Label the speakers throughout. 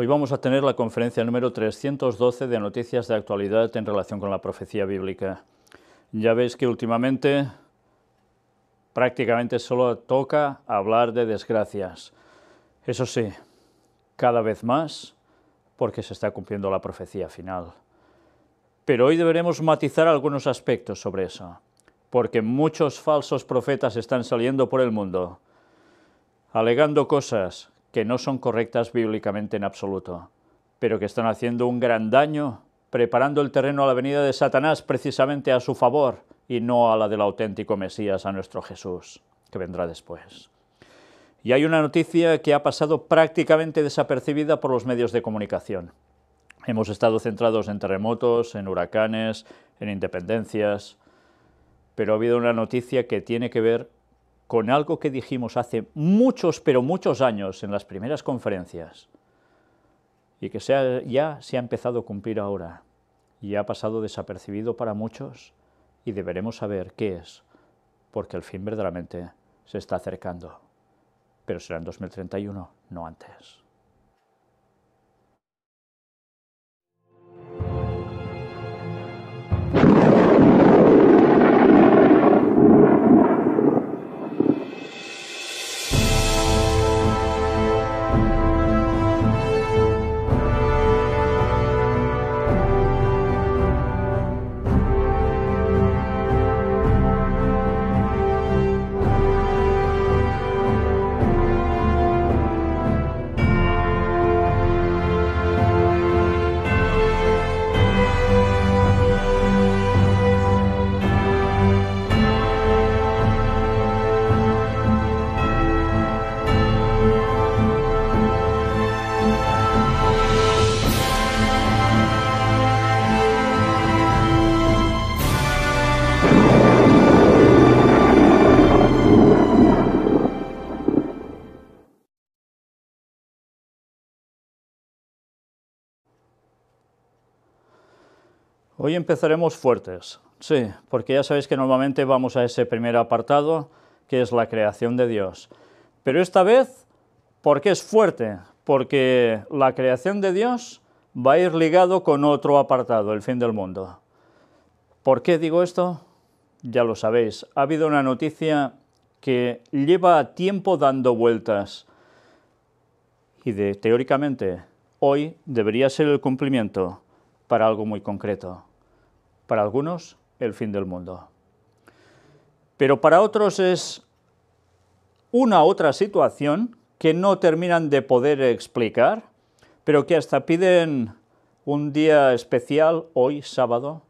Speaker 1: Hoy vamos a tener la conferencia número 312 de Noticias de Actualidad en relación con la profecía bíblica. Ya veis que últimamente prácticamente solo toca hablar de desgracias. Eso sí, cada vez más porque se está cumpliendo la profecía final. Pero hoy deberemos matizar algunos aspectos sobre eso, porque muchos falsos profetas están saliendo por el mundo, alegando cosas que no son correctas bíblicamente en absoluto, pero que están haciendo un gran daño, preparando el terreno a la venida de Satanás precisamente a su favor y no a la del auténtico Mesías, a nuestro Jesús, que vendrá después. Y hay una noticia que ha pasado prácticamente desapercibida por los medios de comunicación. Hemos estado centrados en terremotos, en huracanes, en independencias, pero ha habido una noticia que tiene que ver con algo que dijimos hace muchos, pero muchos años en las primeras conferencias y que ya se ha empezado a cumplir ahora y ha pasado desapercibido para muchos y deberemos saber qué es, porque el fin verdaderamente se está acercando, pero será en 2031, no antes. Hoy empezaremos fuertes, sí, porque ya sabéis que normalmente vamos a ese primer apartado, que es la creación de Dios. Pero esta vez, ¿por qué es fuerte? Porque la creación de Dios va a ir ligado con otro apartado, el fin del mundo. ¿Por qué digo esto? Ya lo sabéis, ha habido una noticia que lleva tiempo dando vueltas y de, teóricamente hoy debería ser el cumplimiento para algo muy concreto para algunos el fin del mundo. Pero para otros es una otra situación que no terminan de poder explicar, pero que hasta piden un día especial, hoy sábado,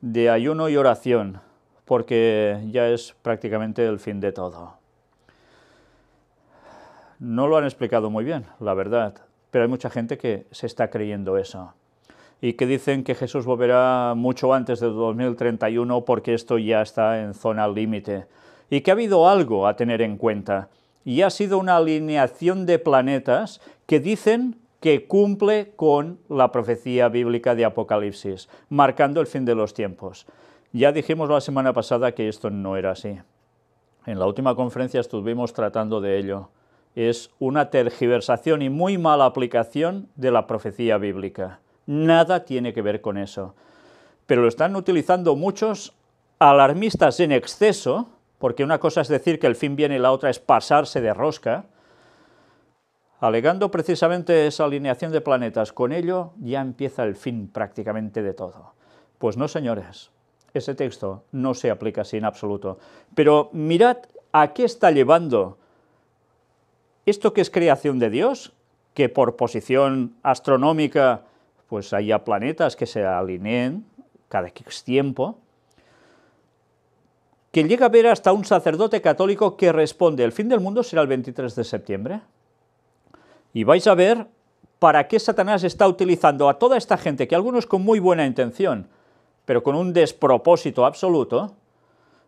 Speaker 1: de ayuno y oración, porque ya es prácticamente el fin de todo. No lo han explicado muy bien, la verdad, pero hay mucha gente que se está creyendo eso y que dicen que Jesús volverá mucho antes de 2031 porque esto ya está en zona límite. Y que ha habido algo a tener en cuenta. Y ha sido una alineación de planetas que dicen que cumple con la profecía bíblica de Apocalipsis, marcando el fin de los tiempos. Ya dijimos la semana pasada que esto no era así. En la última conferencia estuvimos tratando de ello. Es una tergiversación y muy mala aplicación de la profecía bíblica. Nada tiene que ver con eso. Pero lo están utilizando muchos alarmistas en exceso, porque una cosa es decir que el fin viene y la otra es pasarse de rosca, alegando precisamente esa alineación de planetas. Con ello ya empieza el fin prácticamente de todo. Pues no, señores, ese texto no se aplica así en absoluto. Pero mirad a qué está llevando esto que es creación de Dios, que por posición astronómica pues haya planetas que se alineen cada X tiempo, que llega a ver hasta un sacerdote católico que responde, el fin del mundo será el 23 de septiembre. Y vais a ver para qué Satanás está utilizando a toda esta gente, que algunos con muy buena intención, pero con un despropósito absoluto,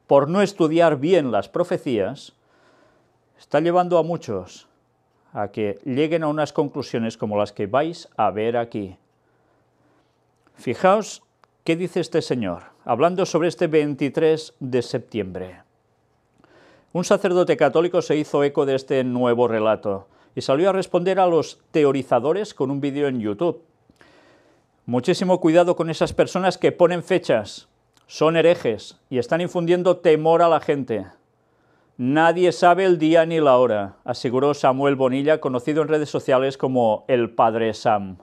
Speaker 1: por no estudiar bien las profecías, está llevando a muchos a que lleguen a unas conclusiones como las que vais a ver aquí. Fijaos qué dice este señor, hablando sobre este 23 de septiembre. Un sacerdote católico se hizo eco de este nuevo relato y salió a responder a los teorizadores con un vídeo en YouTube. Muchísimo cuidado con esas personas que ponen fechas, son herejes y están infundiendo temor a la gente. Nadie sabe el día ni la hora, aseguró Samuel Bonilla, conocido en redes sociales como el Padre Sam.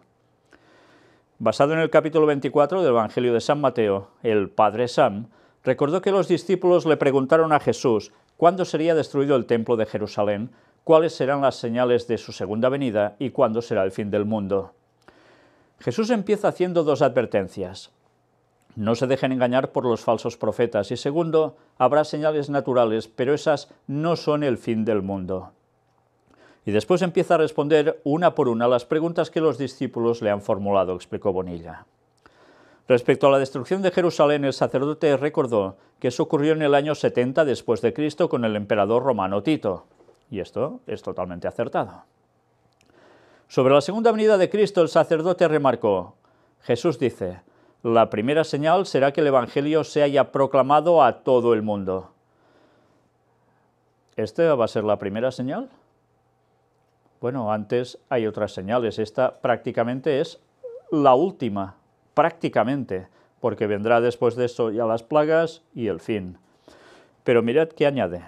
Speaker 1: Basado en el capítulo 24 del Evangelio de San Mateo, el Padre Sam recordó que los discípulos le preguntaron a Jesús cuándo sería destruido el templo de Jerusalén, cuáles serán las señales de su segunda venida y cuándo será el fin del mundo. Jesús empieza haciendo dos advertencias. No se dejen engañar por los falsos profetas y segundo, habrá señales naturales, pero esas no son el fin del mundo y después empieza a responder una por una las preguntas que los discípulos le han formulado, explicó Bonilla. Respecto a la destrucción de Jerusalén, el sacerdote recordó que eso ocurrió en el año 70 después de Cristo con el emperador romano Tito, y esto es totalmente acertado. Sobre la segunda venida de Cristo, el sacerdote remarcó, Jesús dice, la primera señal será que el Evangelio se haya proclamado a todo el mundo. ¿Esta va a ser la primera señal? Bueno, antes hay otras señales. Esta prácticamente es la última, prácticamente, porque vendrá después de eso ya las plagas y el fin. Pero mirad qué añade.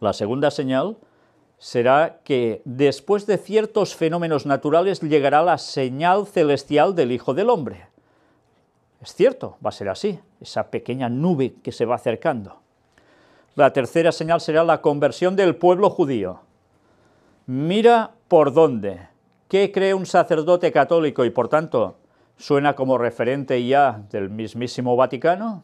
Speaker 1: La segunda señal será que después de ciertos fenómenos naturales llegará la señal celestial del Hijo del Hombre. Es cierto, va a ser así, esa pequeña nube que se va acercando. La tercera señal será la conversión del pueblo judío. Mira por dónde. ¿Qué cree un sacerdote católico y por tanto suena como referente ya del mismísimo Vaticano?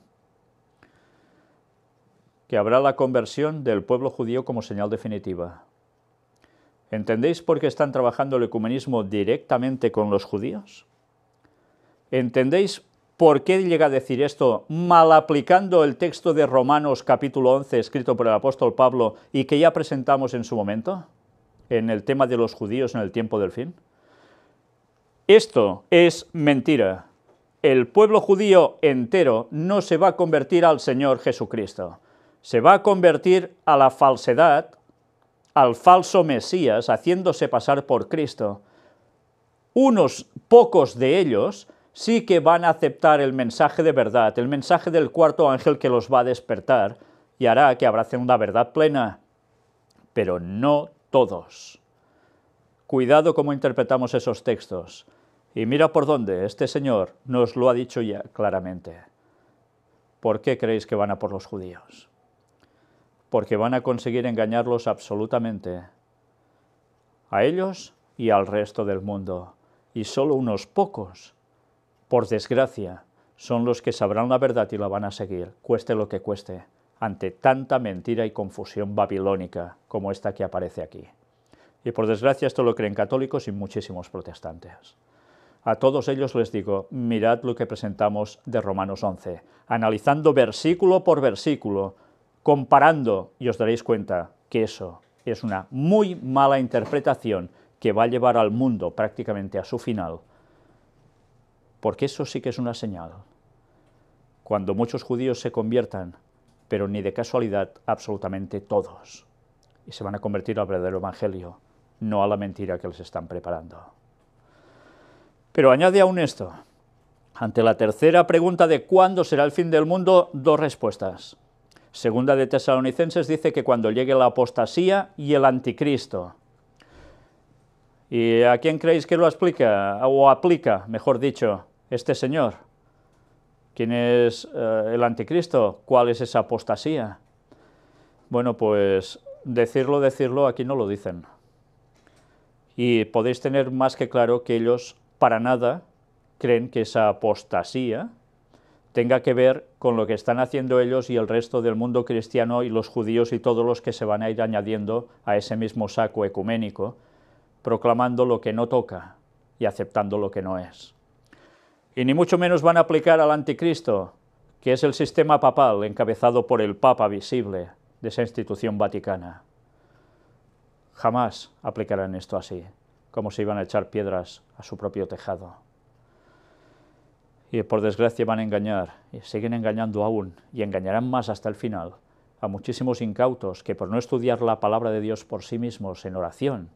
Speaker 1: Que habrá la conversión del pueblo judío como señal definitiva. ¿Entendéis por qué están trabajando el ecumenismo directamente con los judíos? ¿Entendéis por qué llega a decir esto mal aplicando el texto de Romanos capítulo 11 escrito por el apóstol Pablo y que ya presentamos en su momento? en el tema de los judíos en el tiempo del fin? Esto es mentira. El pueblo judío entero no se va a convertir al Señor Jesucristo. Se va a convertir a la falsedad, al falso Mesías, haciéndose pasar por Cristo. Unos pocos de ellos sí que van a aceptar el mensaje de verdad, el mensaje del cuarto ángel que los va a despertar y hará que abracen una verdad plena. Pero no todos. Cuidado cómo interpretamos esos textos. Y mira por dónde, este Señor nos lo ha dicho ya claramente. ¿Por qué creéis que van a por los judíos? Porque van a conseguir engañarlos absolutamente. A ellos y al resto del mundo. Y solo unos pocos, por desgracia, son los que sabrán la verdad y la van a seguir, cueste lo que cueste ante tanta mentira y confusión babilónica como esta que aparece aquí. Y por desgracia esto lo creen católicos y muchísimos protestantes. A todos ellos les digo, mirad lo que presentamos de Romanos 11, analizando versículo por versículo, comparando, y os daréis cuenta que eso es una muy mala interpretación que va a llevar al mundo prácticamente a su final, porque eso sí que es una señal. Cuando muchos judíos se conviertan pero ni de casualidad absolutamente todos. Y se van a convertir al verdadero evangelio, no a la mentira que les están preparando. Pero añade aún esto. Ante la tercera pregunta de cuándo será el fin del mundo, dos respuestas. Segunda de Tesalonicenses dice que cuando llegue la apostasía y el anticristo. ¿Y a quién creéis que lo explica, o aplica, mejor dicho, este señor? ¿Quién es eh, el anticristo? ¿Cuál es esa apostasía? Bueno, pues decirlo, decirlo, aquí no lo dicen. Y podéis tener más que claro que ellos para nada creen que esa apostasía tenga que ver con lo que están haciendo ellos y el resto del mundo cristiano y los judíos y todos los que se van a ir añadiendo a ese mismo saco ecuménico, proclamando lo que no toca y aceptando lo que no es y ni mucho menos van a aplicar al anticristo, que es el sistema papal encabezado por el Papa visible de esa institución vaticana. Jamás aplicarán esto así, como si iban a echar piedras a su propio tejado. Y por desgracia van a engañar, y siguen engañando aún, y engañarán más hasta el final, a muchísimos incautos que por no estudiar la palabra de Dios por sí mismos en oración,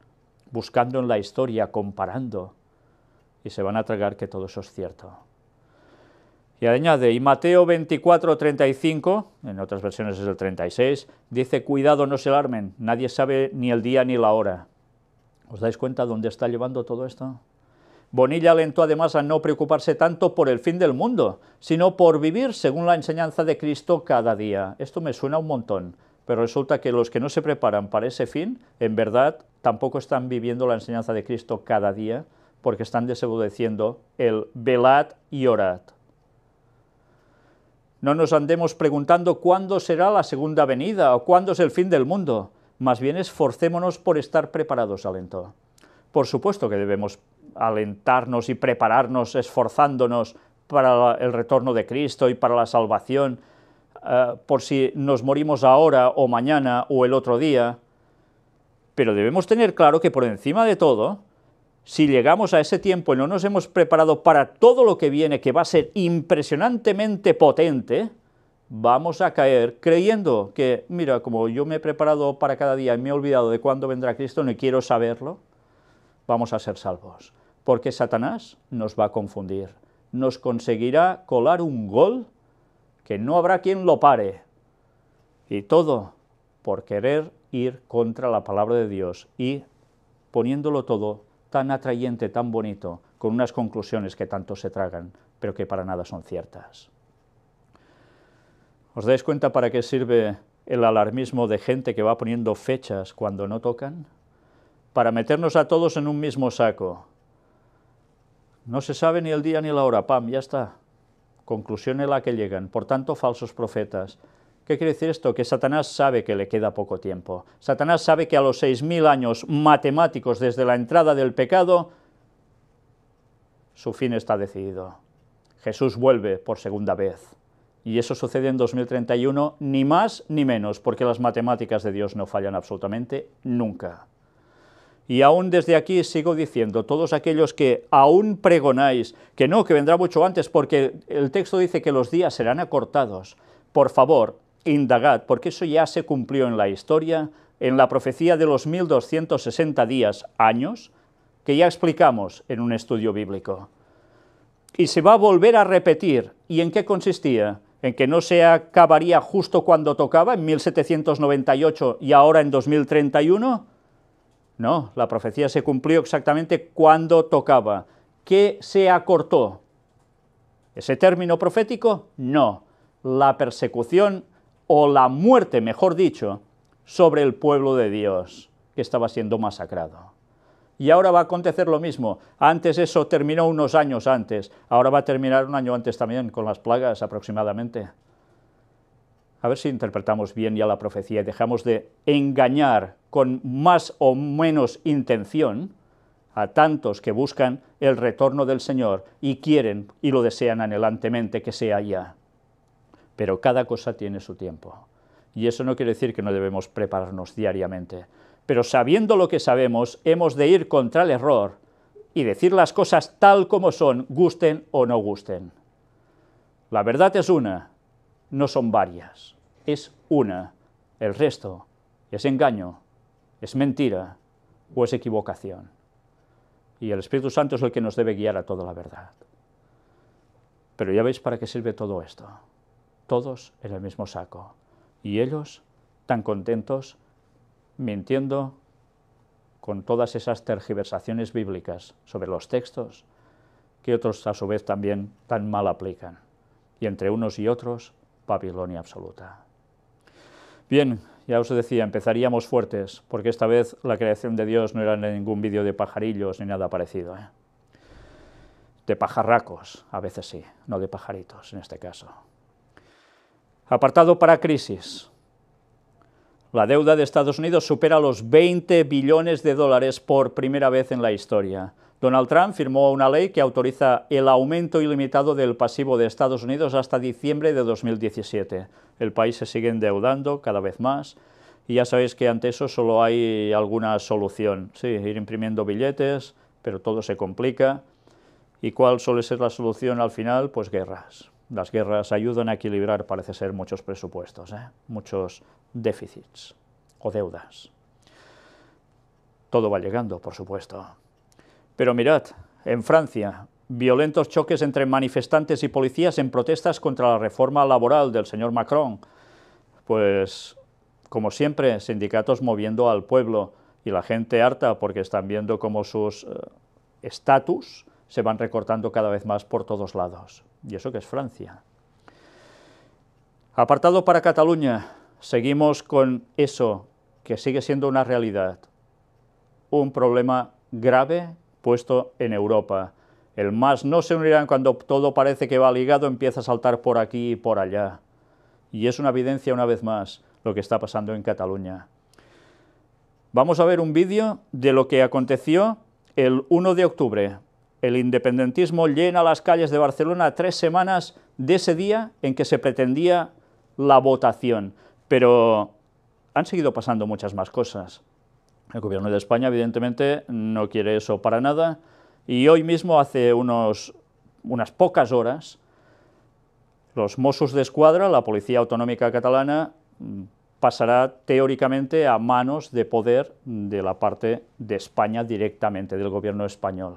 Speaker 1: buscando en la historia, comparando, y se van a tragar que todo eso es cierto. Y añade, y Mateo 24, 35, en otras versiones es el 36, dice, cuidado, no se alarmen, nadie sabe ni el día ni la hora. ¿Os dais cuenta dónde está llevando todo esto? Bonilla alentó además a no preocuparse tanto por el fin del mundo, sino por vivir según la enseñanza de Cristo cada día. Esto me suena un montón, pero resulta que los que no se preparan para ese fin, en verdad, tampoco están viviendo la enseñanza de Cristo cada día, porque están desobedeciendo el velat y orat. No nos andemos preguntando cuándo será la segunda venida o cuándo es el fin del mundo. Más bien esforcémonos por estar preparados, alento. Por supuesto que debemos alentarnos y prepararnos esforzándonos para el retorno de Cristo y para la salvación, ah, por si nos morimos ahora o mañana o el otro día. Pero debemos tener claro que por encima de todo, si llegamos a ese tiempo y no nos hemos preparado para todo lo que viene, que va a ser impresionantemente potente, vamos a caer creyendo que, mira, como yo me he preparado para cada día y me he olvidado de cuándo vendrá Cristo, no quiero saberlo, vamos a ser salvos. Porque Satanás nos va a confundir, nos conseguirá colar un gol que no habrá quien lo pare. Y todo por querer ir contra la palabra de Dios y poniéndolo todo tan atrayente, tan bonito, con unas conclusiones que tanto se tragan, pero que para nada son ciertas. ¿Os dais cuenta para qué sirve el alarmismo de gente que va poniendo fechas cuando no tocan? Para meternos a todos en un mismo saco. No se sabe ni el día ni la hora, pam, ya está. Conclusión en la que llegan. Por tanto, falsos profetas ¿Qué quiere decir esto? Que Satanás sabe que le queda poco tiempo. Satanás sabe que a los 6.000 años matemáticos desde la entrada del pecado, su fin está decidido. Jesús vuelve por segunda vez. Y eso sucede en 2031, ni más ni menos, porque las matemáticas de Dios no fallan absolutamente nunca. Y aún desde aquí sigo diciendo, todos aquellos que aún pregonáis que no, que vendrá mucho antes, porque el texto dice que los días serán acortados, por favor, indagad, porque eso ya se cumplió en la historia, en la profecía de los 1260 días, años, que ya explicamos en un estudio bíblico. Y se va a volver a repetir. ¿Y en qué consistía? En que no se acabaría justo cuando tocaba, en 1798 y ahora en 2031. No, la profecía se cumplió exactamente cuando tocaba. ¿Qué se acortó? ¿Ese término profético? No. La persecución o la muerte, mejor dicho, sobre el pueblo de Dios que estaba siendo masacrado. Y ahora va a acontecer lo mismo. Antes eso terminó unos años antes, ahora va a terminar un año antes también, con las plagas aproximadamente. A ver si interpretamos bien ya la profecía y dejamos de engañar con más o menos intención a tantos que buscan el retorno del Señor y quieren y lo desean anhelantemente que sea ya pero cada cosa tiene su tiempo. Y eso no quiere decir que no debemos prepararnos diariamente, pero sabiendo lo que sabemos, hemos de ir contra el error y decir las cosas tal como son, gusten o no gusten. La verdad es una, no son varias, es una. El resto es engaño, es mentira o es equivocación. Y el Espíritu Santo es el que nos debe guiar a toda la verdad. Pero ya veis para qué sirve todo esto todos en el mismo saco. Y ellos, tan contentos, mintiendo con todas esas tergiversaciones bíblicas sobre los textos, que otros a su vez también tan mal aplican. Y entre unos y otros, Babilonia absoluta. Bien, ya os decía, empezaríamos fuertes, porque esta vez la creación de Dios no era ningún vídeo de pajarillos ni nada parecido. ¿eh? De pajarracos, a veces sí, no de pajaritos en este caso. Apartado para crisis. La deuda de Estados Unidos supera los 20 billones de dólares por primera vez en la historia. Donald Trump firmó una ley que autoriza el aumento ilimitado del pasivo de Estados Unidos hasta diciembre de 2017. El país se sigue endeudando cada vez más y ya sabéis que ante eso solo hay alguna solución. Sí, ir imprimiendo billetes, pero todo se complica. ¿Y cuál suele ser la solución al final? Pues guerras. Las guerras ayudan a equilibrar, parece ser, muchos presupuestos, ¿eh? muchos déficits o deudas. Todo va llegando, por supuesto. Pero mirad, en Francia, violentos choques entre manifestantes y policías en protestas contra la reforma laboral del señor Macron. Pues, como siempre, sindicatos moviendo al pueblo y la gente harta porque están viendo cómo sus eh, estatus se van recortando cada vez más por todos lados y eso que es Francia. Apartado para Cataluña, seguimos con eso que sigue siendo una realidad, un problema grave puesto en Europa. El más no se unirán cuando todo parece que va ligado, empieza a saltar por aquí y por allá. Y es una evidencia una vez más lo que está pasando en Cataluña. Vamos a ver un vídeo de lo que aconteció el 1 de octubre el independentismo llena las calles de Barcelona tres semanas de ese día en que se pretendía la votación. Pero han seguido pasando muchas más cosas. El gobierno de España, evidentemente, no quiere eso para nada. Y hoy mismo, hace unos, unas pocas horas, los Mossos de Escuadra, la Policía Autonómica Catalana, pasará teóricamente a manos de poder de la parte de España directamente, del gobierno español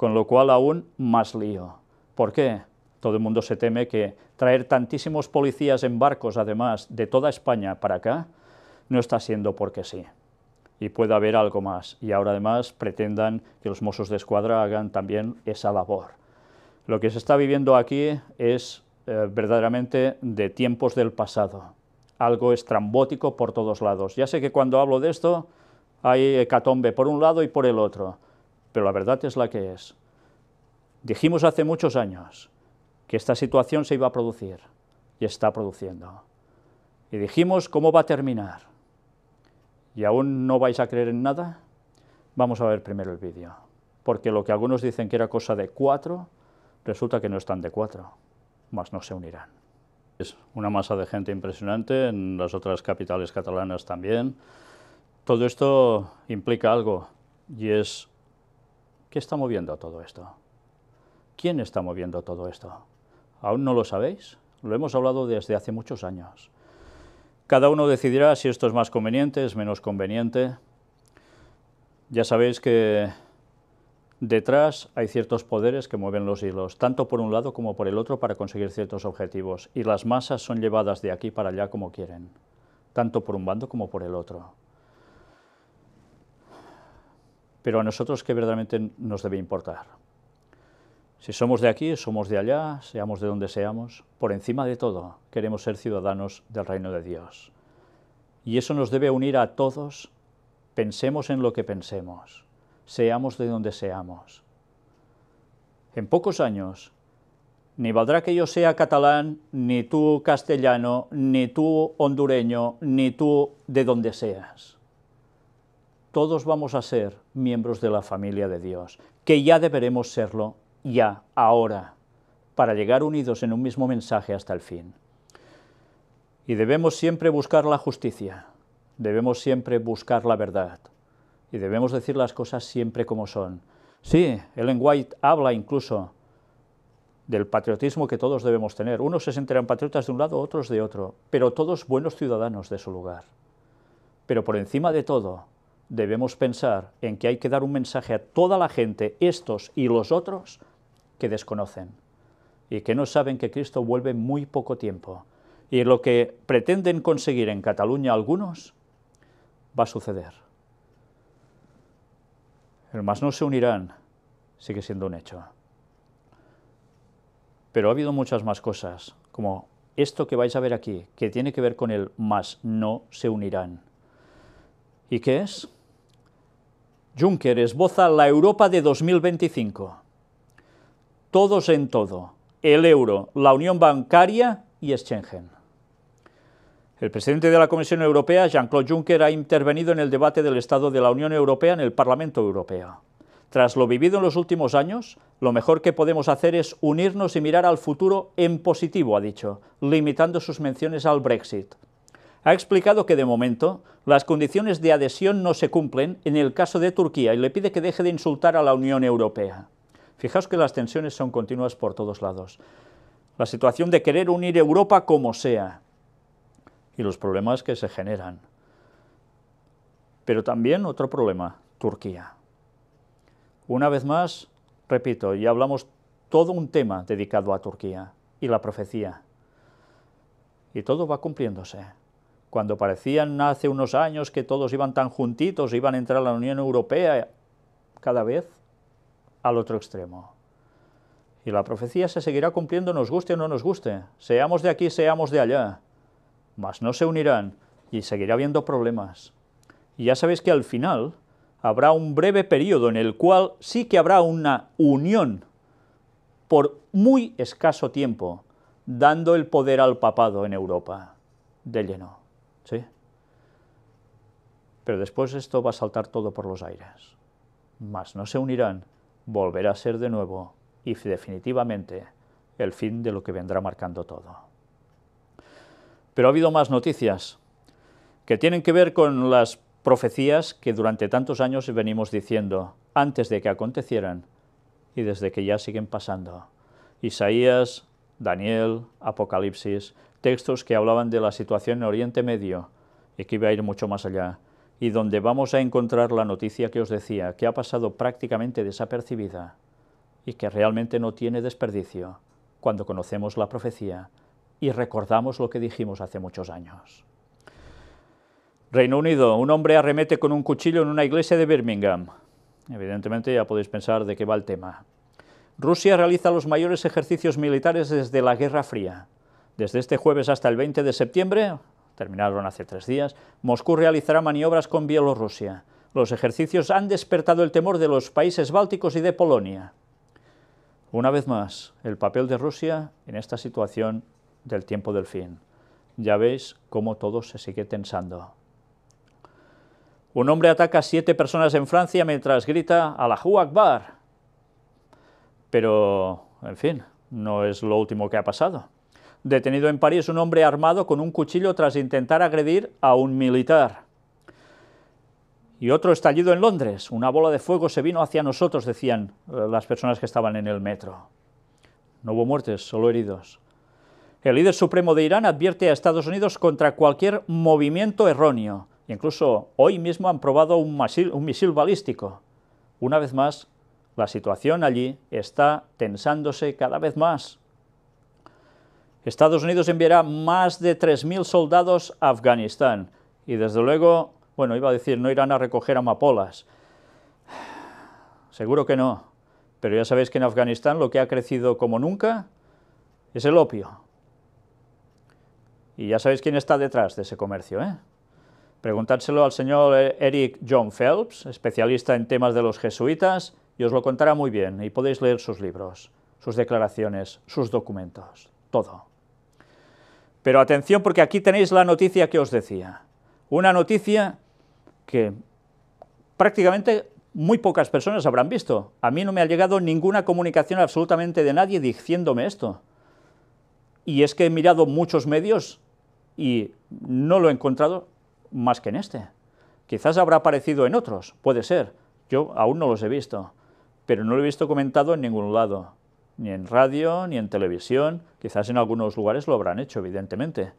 Speaker 1: con lo cual aún más lío. ¿Por qué? Todo el mundo se teme que traer tantísimos policías en barcos, además, de toda España para acá, no está siendo porque sí. Y puede haber algo más. Y ahora además pretendan que los mozos de escuadra hagan también esa labor. Lo que se está viviendo aquí es eh, verdaderamente de tiempos del pasado. Algo estrambótico por todos lados. Ya sé que cuando hablo de esto hay hecatombe por un lado y por el otro pero la verdad es la que es. Dijimos hace muchos años que esta situación se iba a producir y está produciendo. Y dijimos cómo va a terminar. ¿Y aún no vais a creer en nada? Vamos a ver primero el vídeo, porque lo que algunos dicen que era cosa de cuatro, resulta que no están de cuatro, más no se unirán. Es una masa de gente impresionante, en las otras capitales catalanas también. Todo esto implica algo, y es ¿Qué está moviendo todo esto? ¿Quién está moviendo todo esto? ¿Aún no lo sabéis? Lo hemos hablado desde hace muchos años. Cada uno decidirá si esto es más conveniente, es menos conveniente. Ya sabéis que detrás hay ciertos poderes que mueven los hilos, tanto por un lado como por el otro para conseguir ciertos objetivos, y las masas son llevadas de aquí para allá como quieren, tanto por un bando como por el otro pero a nosotros ¿qué verdaderamente nos debe importar. Si somos de aquí, somos de allá, seamos de donde seamos, por encima de todo queremos ser ciudadanos del reino de Dios. Y eso nos debe unir a todos, pensemos en lo que pensemos, seamos de donde seamos. En pocos años, ni valdrá que yo sea catalán, ni tú castellano, ni tú hondureño, ni tú de donde seas todos vamos a ser miembros de la familia de Dios, que ya deberemos serlo ya, ahora, para llegar unidos en un mismo mensaje hasta el fin. Y debemos siempre buscar la justicia, debemos siempre buscar la verdad, y debemos decir las cosas siempre como son. Sí, Ellen White habla incluso del patriotismo que todos debemos tener. Unos se sentirán patriotas de un lado, otros de otro, pero todos buenos ciudadanos de su lugar. Pero por encima de todo, debemos pensar en que hay que dar un mensaje a toda la gente, estos y los otros, que desconocen y que no saben que Cristo vuelve muy poco tiempo. Y lo que pretenden conseguir en Cataluña algunos va a suceder. El más no se unirán, sigue siendo un hecho. Pero ha habido muchas más cosas, como esto que vais a ver aquí, que tiene que ver con el más no se unirán. ¿Y qué es? Juncker esboza la Europa de 2025. Todos en todo, el euro, la unión bancaria y Schengen. El presidente de la Comisión Europea, Jean-Claude Juncker, ha intervenido en el debate del Estado de la Unión Europea en el Parlamento Europeo. Tras lo vivido en los últimos años, lo mejor que podemos hacer es unirnos y mirar al futuro en positivo, ha dicho, limitando sus menciones al Brexit ha explicado que de momento las condiciones de adhesión no se cumplen en el caso de Turquía y le pide que deje de insultar a la Unión Europea. Fijaos que las tensiones son continuas por todos lados. La situación de querer unir Europa como sea y los problemas que se generan. Pero también otro problema, Turquía. Una vez más, repito, ya hablamos todo un tema dedicado a Turquía y la profecía. Y todo va cumpliéndose cuando parecían hace unos años que todos iban tan juntitos, iban a entrar a la Unión Europea, cada vez al otro extremo. Y la profecía se seguirá cumpliendo, nos guste o no nos guste, seamos de aquí, seamos de allá, mas no se unirán y seguirá habiendo problemas. Y ya sabéis que al final habrá un breve periodo en el cual sí que habrá una unión por muy escaso tiempo, dando el poder al papado en Europa, de lleno. Pero después esto va a saltar todo por los aires. Más no se unirán, volverá a ser de nuevo y definitivamente el fin de lo que vendrá marcando todo. Pero ha habido más noticias que tienen que ver con las profecías que durante tantos años venimos diciendo antes de que acontecieran y desde que ya siguen pasando. Isaías, Daniel, Apocalipsis, textos que hablaban de la situación en Oriente Medio y que iba a ir mucho más allá, y donde vamos a encontrar la noticia que os decía, que ha pasado prácticamente desapercibida y que realmente no tiene desperdicio cuando conocemos la profecía y recordamos lo que dijimos hace muchos años. Reino Unido, un hombre arremete con un cuchillo en una iglesia de Birmingham. Evidentemente ya podéis pensar de qué va el tema. Rusia realiza los mayores ejercicios militares desde la Guerra Fría. Desde este jueves hasta el 20 de septiembre, terminaron hace tres días, Moscú realizará maniobras con Bielorrusia. Los ejercicios han despertado el temor de los países bálticos y de Polonia. Una vez más, el papel de Rusia en esta situación del tiempo del fin. Ya veis cómo todo se sigue tensando. Un hombre ataca a siete personas en Francia mientras grita a la Akbar. Pero, en fin, no es lo último que ha pasado. Detenido en París un hombre armado con un cuchillo tras intentar agredir a un militar. Y otro estallido en Londres. Una bola de fuego se vino hacia nosotros, decían eh, las personas que estaban en el metro. No hubo muertes, solo heridos. El líder supremo de Irán advierte a Estados Unidos contra cualquier movimiento erróneo. Incluso hoy mismo han probado un misil, un misil balístico. Una vez más, la situación allí está tensándose cada vez más. Estados Unidos enviará más de 3.000 soldados a Afganistán y desde luego, bueno, iba a decir, no irán a recoger amapolas. Seguro que no, pero ya sabéis que en Afganistán lo que ha crecido como nunca es el opio. Y ya sabéis quién está detrás de ese comercio, ¿eh? Preguntárselo al señor Eric John Phelps, especialista en temas de los jesuitas, y os lo contará muy bien, y podéis leer sus libros, sus declaraciones, sus documentos, todo. Pero atención porque aquí tenéis la noticia que os decía. Una noticia que prácticamente muy pocas personas habrán visto. A mí no me ha llegado ninguna comunicación absolutamente de nadie diciéndome esto. Y es que he mirado muchos medios y no lo he encontrado más que en este. Quizás habrá aparecido en otros, puede ser. Yo aún no los he visto, pero no lo he visto comentado en ningún lado ni en radio, ni en televisión, quizás en algunos lugares lo habrán hecho, evidentemente.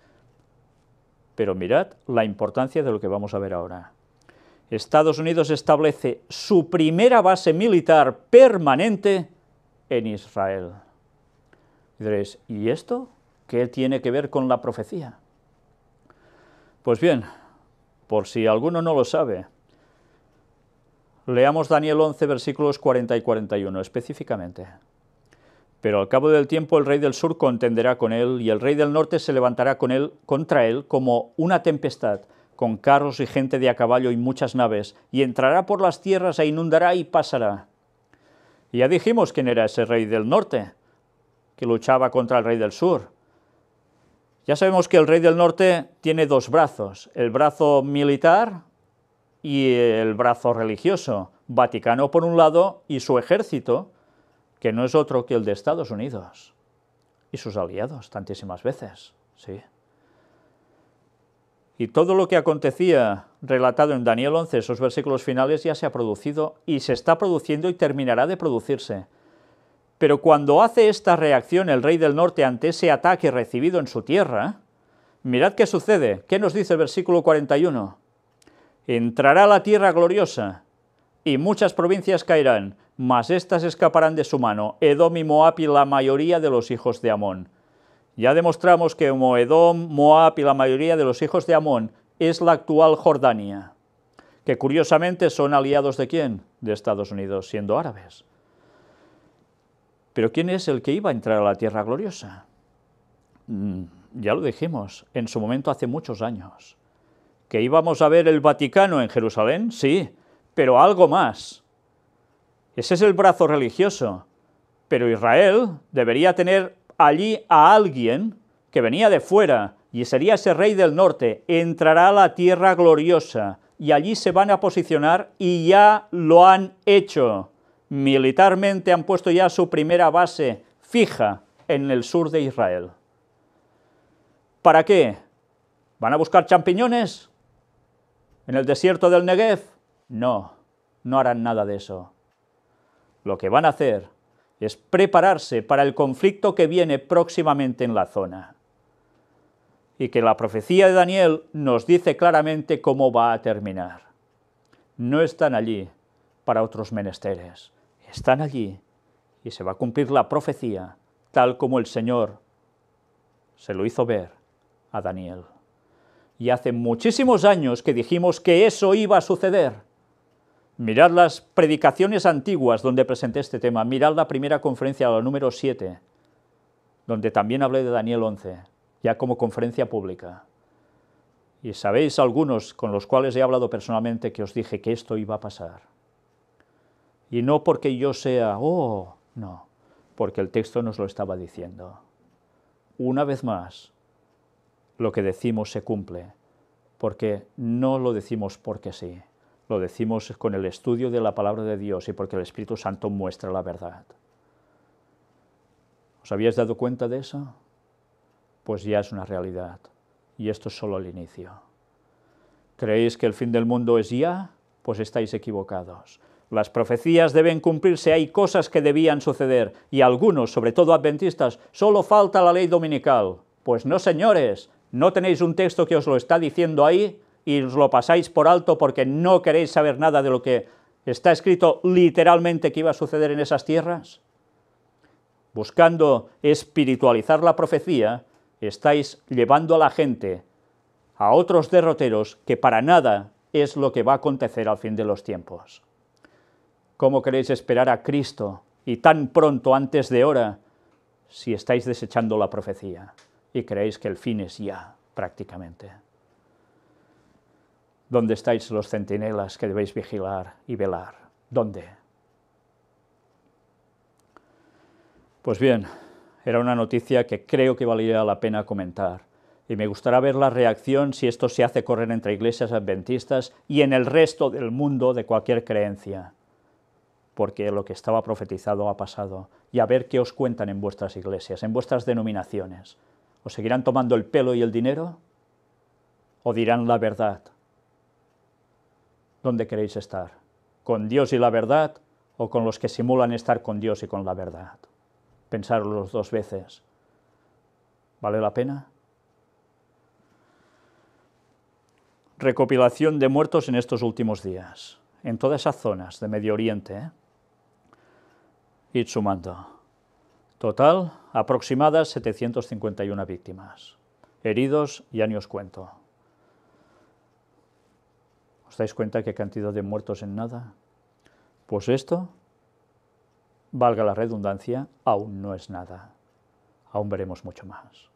Speaker 1: Pero mirad la importancia de lo que vamos a ver ahora. Estados Unidos establece su primera base militar permanente en Israel. Y diréis, ¿y esto qué tiene que ver con la profecía? Pues bien, por si alguno no lo sabe, leamos Daniel 11, versículos 40 y 41 específicamente. Pero al cabo del tiempo el rey del sur contenderá con él y el rey del norte se levantará con él, contra él como una tempestad, con carros y gente de a caballo y muchas naves, y entrará por las tierras e inundará y pasará. ya dijimos quién era ese rey del norte, que luchaba contra el rey del sur. Ya sabemos que el rey del norte tiene dos brazos, el brazo militar y el brazo religioso, Vaticano por un lado y su ejército, que no es otro que el de Estados Unidos y sus aliados tantísimas veces. Sí. Y todo lo que acontecía relatado en Daniel 11, esos versículos finales, ya se ha producido y se está produciendo y terminará de producirse. Pero cuando hace esta reacción el rey del norte ante ese ataque recibido en su tierra, mirad qué sucede. ¿Qué nos dice el versículo 41? Entrará la tierra gloriosa y muchas provincias caerán mas éstas escaparán de su mano, Edom y Moab y la mayoría de los hijos de Amón. Ya demostramos que Moedom, Moab y la mayoría de los hijos de Amón es la actual Jordania, que curiosamente son aliados de quién? De Estados Unidos, siendo árabes. Pero ¿quién es el que iba a entrar a la tierra gloriosa? Mm, ya lo dijimos en su momento hace muchos años. ¿Que íbamos a ver el Vaticano en Jerusalén? Sí, pero algo más. Ese es el brazo religioso. Pero Israel debería tener allí a alguien que venía de fuera y sería ese rey del norte. Entrará a la tierra gloriosa y allí se van a posicionar y ya lo han hecho. Militarmente han puesto ya su primera base fija en el sur de Israel. ¿Para qué? ¿Van a buscar champiñones? ¿En el desierto del Negev? No, no harán nada de eso lo que van a hacer es prepararse para el conflicto que viene próximamente en la zona y que la profecía de Daniel nos dice claramente cómo va a terminar. No están allí para otros menesteres, están allí y se va a cumplir la profecía tal como el Señor se lo hizo ver a Daniel. Y hace muchísimos años que dijimos que eso iba a suceder Mirad las predicaciones antiguas donde presenté este tema, mirad la primera conferencia, la número 7, donde también hablé de Daniel 11, ya como conferencia pública. Y sabéis algunos con los cuales he hablado personalmente que os dije que esto iba a pasar. Y no porque yo sea, oh, no, porque el texto nos lo estaba diciendo. Una vez más, lo que decimos se cumple, porque no lo decimos porque sí lo decimos con el estudio de la palabra de Dios y porque el Espíritu Santo muestra la verdad. ¿Os habíais dado cuenta de eso? Pues ya es una realidad y esto es solo el inicio. ¿Creéis que el fin del mundo es ya? Pues estáis equivocados. Las profecías deben cumplirse, hay cosas que debían suceder y algunos, sobre todo adventistas, solo falta la ley dominical. Pues no, señores, ¿no tenéis un texto que os lo está diciendo ahí? y os lo pasáis por alto porque no queréis saber nada de lo que está escrito literalmente que iba a suceder en esas tierras? Buscando espiritualizar la profecía, estáis llevando a la gente a otros derroteros que para nada es lo que va a acontecer al fin de los tiempos. ¿Cómo queréis esperar a Cristo y tan pronto antes de hora si estáis desechando la profecía y creéis que el fin es ya prácticamente? ¿Dónde estáis los centinelas que debéis vigilar y velar? ¿Dónde? Pues bien, era una noticia que creo que valía la pena comentar y me gustará ver la reacción si esto se hace correr entre iglesias adventistas y en el resto del mundo de cualquier creencia, porque lo que estaba profetizado ha pasado, y a ver qué os cuentan en vuestras iglesias, en vuestras denominaciones. ¿Os seguirán tomando el pelo y el dinero? ¿O dirán la verdad? ¿Dónde queréis estar, con Dios y la verdad o con los que simulan estar con Dios y con la verdad. Pensarlos dos veces. ¿Vale la pena? Recopilación de muertos en estos últimos días, en todas esas zonas de Medio Oriente. ¿eh? Y sumando. Total, aproximadas 751 víctimas. Heridos, ya ni os cuento. ¿Os dais cuenta qué cantidad de muertos en nada? Pues esto, valga la redundancia, aún no es nada. Aún veremos mucho más.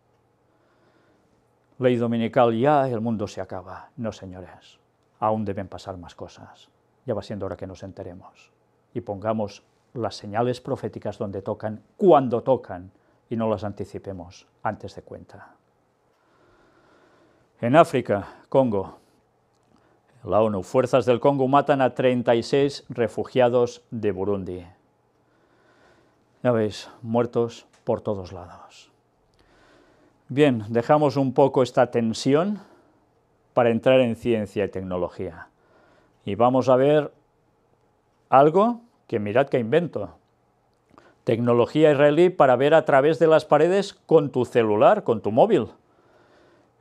Speaker 1: Ley dominical ya, el mundo se acaba. No, señores, aún deben pasar más cosas. Ya va siendo hora que nos enteremos y pongamos las señales proféticas donde tocan, cuando tocan, y no las anticipemos antes de cuenta. En África, Congo, la ONU, fuerzas del Congo matan a 36 refugiados de Burundi. Ya veis, muertos por todos lados. Bien, dejamos un poco esta tensión para entrar en ciencia y tecnología. Y vamos a ver algo que mirad que invento. Tecnología israelí para ver a través de las paredes con tu celular, con tu móvil.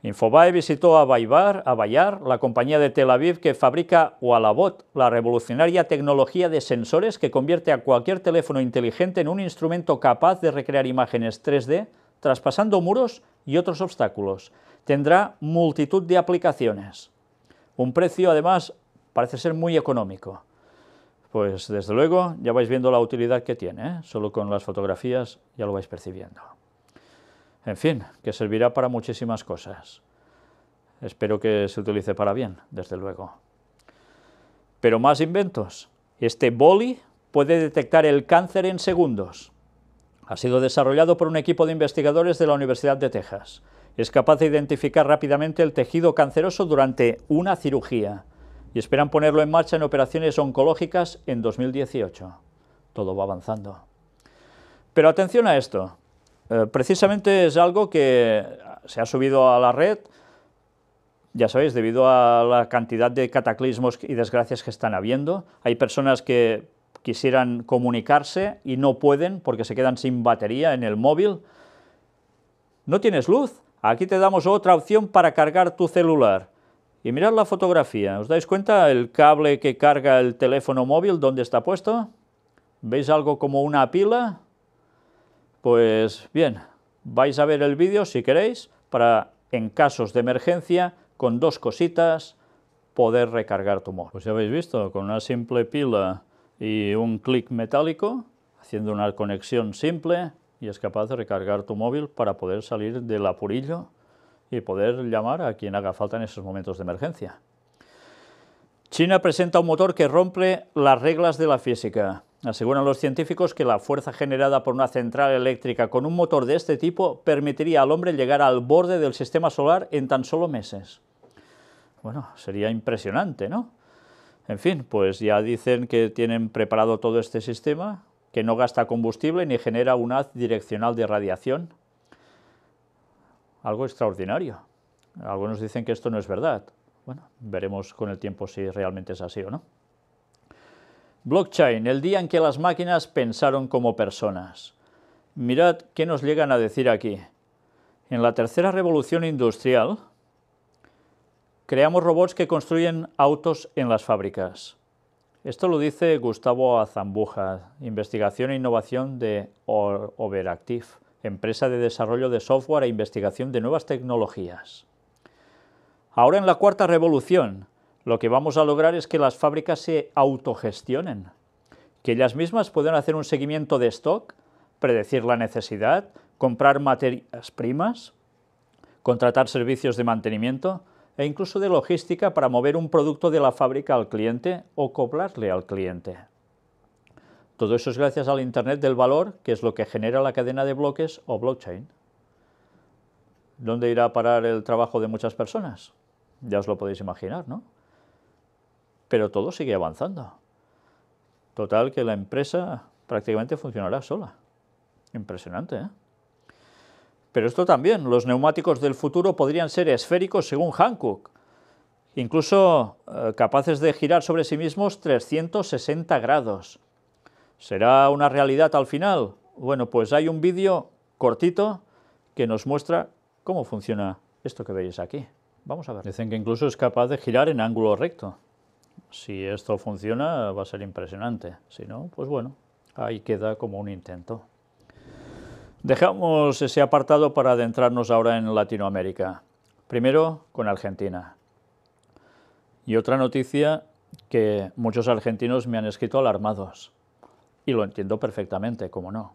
Speaker 1: Infobae visitó a a Bayar, la compañía de Tel Aviv que fabrica Walabot, la revolucionaria tecnología de sensores que convierte a cualquier teléfono inteligente en un instrumento capaz de recrear imágenes 3D, traspasando muros y otros obstáculos. Tendrá multitud de aplicaciones. Un precio, además, parece ser muy económico. Pues desde luego ya vais viendo la utilidad que tiene, ¿eh? solo con las fotografías ya lo vais percibiendo. En fin, que servirá para muchísimas cosas. Espero que se utilice para bien, desde luego. Pero más inventos. Este boli puede detectar el cáncer en segundos. Ha sido desarrollado por un equipo de investigadores de la Universidad de Texas. Es capaz de identificar rápidamente el tejido canceroso durante una cirugía y esperan ponerlo en marcha en operaciones oncológicas en 2018. Todo va avanzando. Pero atención a esto. Eh, precisamente es algo que se ha subido a la red, ya sabéis, debido a la cantidad de cataclismos y desgracias que están habiendo. Hay personas que quisieran comunicarse y no pueden porque se quedan sin batería en el móvil. ¿No tienes luz? Aquí te damos otra opción para cargar tu celular. Y mirad la fotografía, ¿os dais cuenta el cable que carga el teléfono móvil? ¿Dónde está puesto? ¿Veis algo como una pila? Pues bien, vais a ver el vídeo si queréis para en casos de emergencia con dos cositas poder recargar tu móvil. Pues ya habéis visto, con una simple pila y un clic metálico, haciendo una conexión simple y es capaz de recargar tu móvil para poder salir del apurillo y poder llamar a quien haga falta en esos momentos de emergencia. China presenta un motor que rompe las reglas de la física. Aseguran los científicos que la fuerza generada por una central eléctrica con un motor de este tipo permitiría al hombre llegar al borde del sistema solar en tan solo meses. Bueno, sería impresionante, ¿no? En fin, pues ya dicen que tienen preparado todo este sistema, que no gasta combustible ni genera un haz direccional de radiación. Algo extraordinario. Algunos dicen que esto no es verdad. Bueno, veremos con el tiempo si realmente es así o no. Blockchain, el día en que las máquinas pensaron como personas. Mirad qué nos llegan a decir aquí. En la tercera revolución industrial, creamos robots que construyen autos en las fábricas. Esto lo dice Gustavo Azambuja, Investigación e Innovación de Overactive, empresa de desarrollo de software e investigación de nuevas tecnologías. Ahora en la cuarta revolución, lo que vamos a lograr es que las fábricas se autogestionen, que ellas mismas puedan hacer un seguimiento de stock, predecir la necesidad, comprar materias primas, contratar servicios de mantenimiento e incluso de logística para mover un producto de la fábrica al cliente o cobrarle al cliente. Todo eso es gracias al Internet del valor, que es lo que genera la cadena de bloques o blockchain. ¿Dónde irá a parar el trabajo de muchas personas? Ya os lo podéis imaginar, ¿no? pero todo sigue avanzando. Total que la empresa prácticamente funcionará sola. Impresionante, ¿eh? Pero esto también, los neumáticos del futuro podrían ser esféricos según Hankook, incluso eh, capaces de girar sobre sí mismos 360 grados. ¿Será una realidad al final? Bueno, pues hay un vídeo cortito que nos muestra cómo funciona esto que veis aquí. Vamos a ver. Dicen que incluso es capaz de girar en ángulo recto. Si esto funciona va a ser impresionante, si no, pues bueno, ahí queda como un intento. Dejamos ese apartado para adentrarnos ahora en Latinoamérica. Primero con Argentina. Y otra noticia que muchos argentinos me han escrito alarmados. Y lo entiendo perfectamente, cómo no.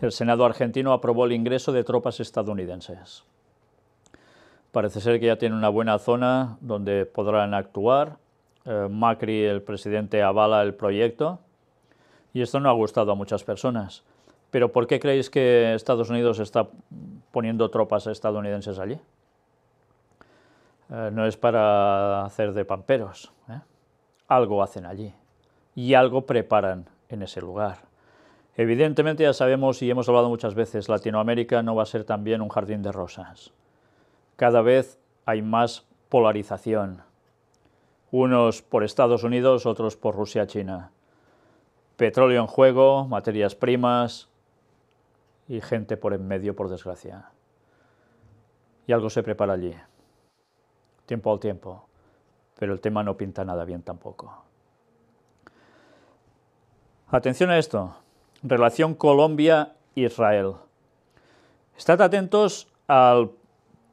Speaker 1: El Senado argentino aprobó el ingreso de tropas estadounidenses. Parece ser que ya tiene una buena zona donde podrán actuar eh, Macri, el presidente, avala el proyecto. Y esto no ha gustado a muchas personas. Pero ¿por qué creéis que Estados Unidos está poniendo tropas estadounidenses allí? Eh, no es para hacer de pamperos. ¿eh? Algo hacen allí y algo preparan en ese lugar. Evidentemente ya sabemos y hemos hablado muchas veces, Latinoamérica no va a ser también un jardín de rosas. Cada vez hay más polarización unos por Estados Unidos, otros por Rusia-China. Petróleo en juego, materias primas y gente por en medio, por desgracia. Y algo se prepara allí, tiempo al tiempo, pero el tema no pinta nada bien tampoco. Atención a esto, relación Colombia-Israel. Estad atentos al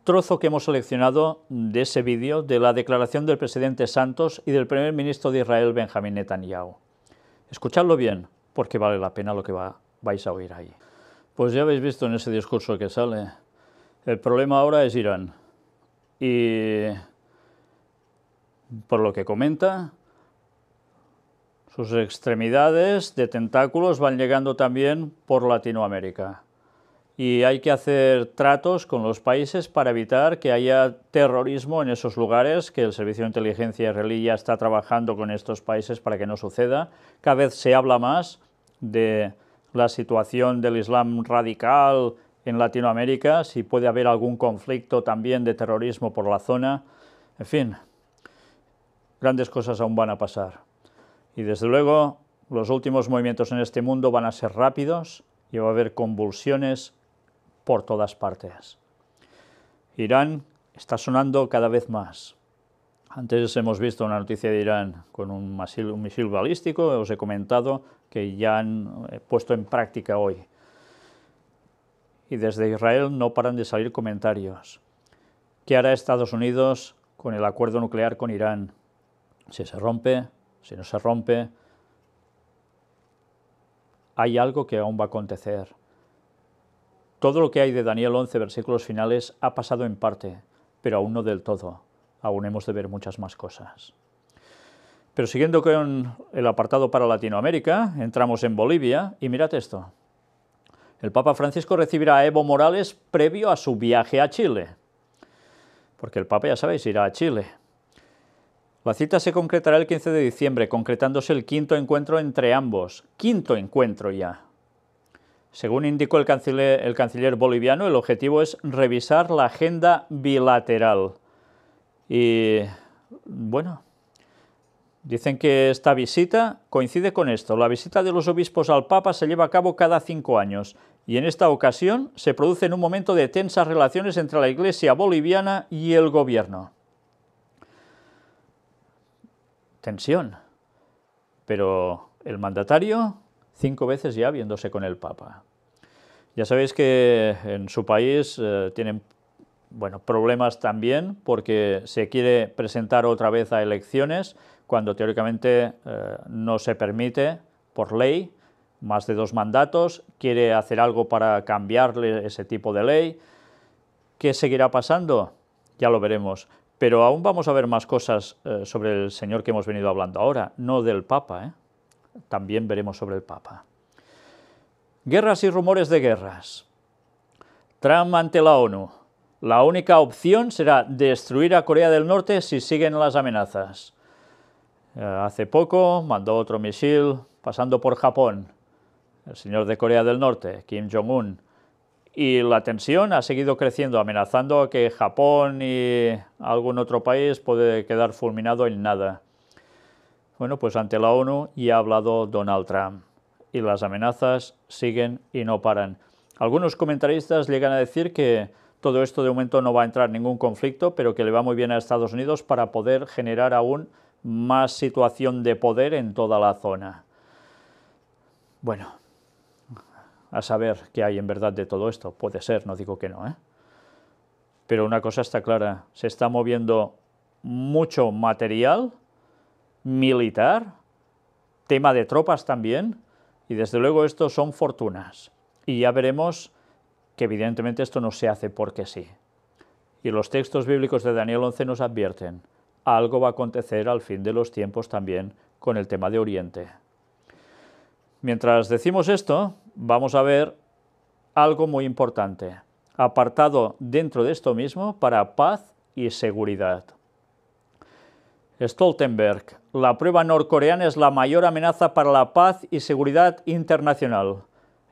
Speaker 1: trozo que hemos seleccionado de ese vídeo de la declaración del presidente Santos y del primer ministro de Israel Benjamín Netanyahu. Escuchadlo bien, porque vale la pena lo que vais a oír ahí. Pues ya habéis visto en ese discurso que sale, el problema ahora es Irán. Y por lo que comenta, sus extremidades de tentáculos van llegando también por Latinoamérica y hay que hacer tratos con los países para evitar que haya terrorismo en esos lugares, que el Servicio de Inteligencia israelí ya está trabajando con estos países para que no suceda. Cada vez se habla más de la situación del Islam radical en Latinoamérica, si puede haber algún conflicto también de terrorismo por la zona. En fin, grandes cosas aún van a pasar. Y desde luego, los últimos movimientos en este mundo van a ser rápidos y va a haber convulsiones por todas partes. Irán está sonando cada vez más. Antes hemos visto una noticia de Irán con un misil, balístico, os he comentado que ya han eh, puesto en práctica hoy. Y desde Israel no paran de salir comentarios. ¿Qué hará Estados Unidos con el acuerdo nuclear con Irán? Si se rompe, si no se rompe, hay algo que aún va a acontecer. Todo lo que hay de Daniel 11 versículos finales ha pasado en parte, pero aún no del todo. Aún hemos de ver muchas más cosas. Pero siguiendo con el apartado para Latinoamérica, entramos en Bolivia y mirad esto. El Papa Francisco recibirá a Evo Morales previo a su viaje a Chile. Porque el Papa, ya sabéis, irá a Chile. La cita se concretará el 15 de diciembre, concretándose el quinto encuentro entre ambos. Quinto encuentro ya. Según indicó el canciller, boliviano, el objetivo es revisar la agenda bilateral. Y bueno, Dicen que esta visita coincide con esto. La visita de los obispos al Papa se lleva a cabo cada cinco años y en esta ocasión se produce en un momento de tensas relaciones entre la Iglesia boliviana y el gobierno. Tensión. Pero el mandatario cinco veces ya viéndose con el Papa. Ya sabéis que en su país eh, tienen bueno, problemas también porque se quiere presentar otra vez a elecciones cuando teóricamente eh, no se permite por ley más de dos mandatos, quiere hacer algo para cambiarle ese tipo de ley. ¿Qué seguirá pasando? Ya lo veremos. Pero aún vamos a ver más cosas eh, sobre el señor que hemos venido hablando ahora, no del Papa. ¿eh? también veremos sobre el Papa. Guerras y rumores de guerras. Trump ante la ONU. La única opción será destruir a Corea del Norte si siguen las amenazas. Eh, hace poco mandó otro misil pasando por Japón. El señor de Corea del Norte, Kim Jong-un, y la tensión ha seguido creciendo, amenazando que Japón y algún otro país puede quedar fulminado en nada. Bueno, pues ante la ONU ya ha hablado Donald Trump y las amenazas siguen y no paran. Algunos comentaristas llegan a decir que todo esto de momento no va a entrar en ningún conflicto, pero que le va muy bien a Estados Unidos para poder generar aún más situación de poder en toda la zona. Bueno, a saber qué hay en verdad de todo esto. Puede ser, no digo que no. ¿eh? Pero una cosa está clara, se está moviendo mucho material militar, tema de tropas también, y desde luego esto son fortunas. Y ya veremos que evidentemente esto no se hace porque sí. Y los textos bíblicos de Daniel 11 nos advierten, algo va a acontecer al fin de los tiempos también con el tema de Oriente. Mientras decimos esto, vamos a ver algo muy importante, apartado dentro de esto mismo para paz y seguridad. Stoltenberg, la prueba norcoreana es la mayor amenaza para la paz y seguridad internacional.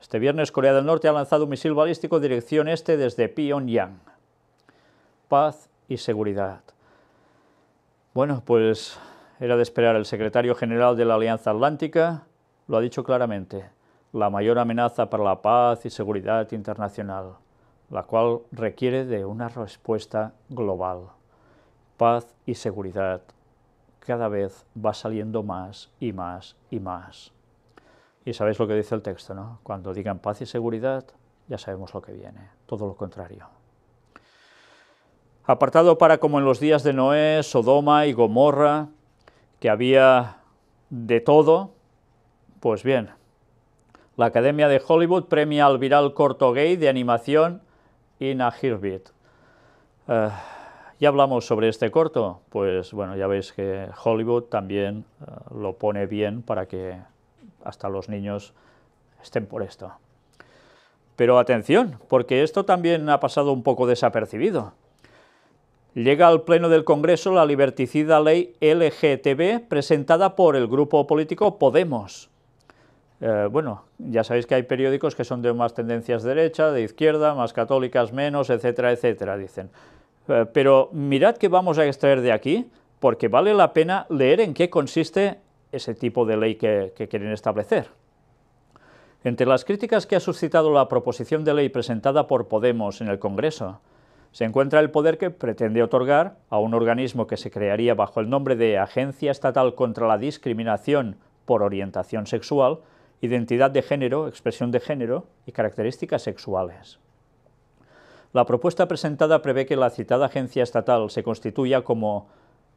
Speaker 1: Este viernes Corea del Norte ha lanzado un misil balístico dirección este desde Pyongyang. Paz y seguridad. Bueno, pues era de esperar. El secretario general de la Alianza Atlántica lo ha dicho claramente. La mayor amenaza para la paz y seguridad internacional, la cual requiere de una respuesta global. Paz y seguridad cada vez va saliendo más y más y más. Y sabéis lo que dice el texto, ¿no? Cuando digan paz y seguridad, ya sabemos lo que viene, todo lo contrario. Apartado para como en los días de Noé, Sodoma y Gomorra, que había de todo, pues bien, la Academia de Hollywood premia al viral corto gay de animación Ina ya hablamos sobre este corto, pues bueno, ya veis que Hollywood también eh, lo pone bien para que hasta los niños estén por esto. Pero atención, porque esto también ha pasado un poco desapercibido. Llega al Pleno del Congreso la liberticida ley LGTB presentada por el grupo político Podemos. Eh, bueno, ya sabéis que hay periódicos que son de más tendencias derecha, de izquierda, más católicas menos, etcétera, etcétera, dicen. Eh, pero mirad qué vamos a extraer de aquí, porque vale la pena leer en qué consiste ese tipo de ley que, que quieren establecer. Entre las críticas que ha suscitado la proposición de ley presentada por Podemos en el Congreso, se encuentra el poder que pretende otorgar a un organismo que se crearía bajo el nombre de Agencia Estatal contra la Discriminación por Orientación Sexual, Identidad de Género, Expresión de Género y Características Sexuales. La propuesta presentada prevé que la citada agencia estatal se constituya como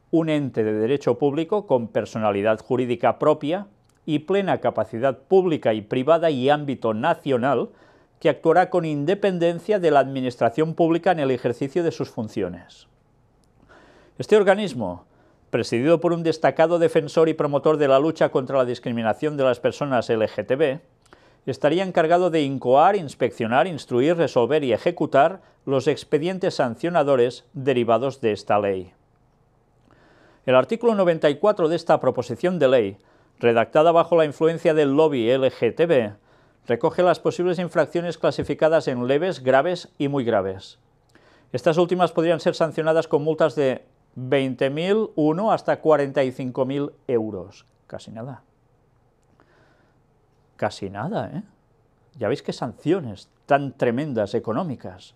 Speaker 1: un ente de derecho público con personalidad jurídica propia y plena capacidad pública y privada y ámbito nacional que actuará con independencia de la administración pública en el ejercicio de sus funciones. Este organismo, presidido por un destacado defensor y promotor de la lucha contra la discriminación de las personas LGTB, estaría encargado de incoar, inspeccionar, instruir, resolver y ejecutar los expedientes sancionadores derivados de esta ley. El artículo 94 de esta proposición de ley, redactada bajo la influencia del lobby LGTB, recoge las posibles infracciones clasificadas en leves, graves y muy graves. Estas últimas podrían ser sancionadas con multas de 20.001 hasta 45.000 euros, casi nada. Casi nada, ¿eh? Ya veis qué sanciones tan tremendas económicas.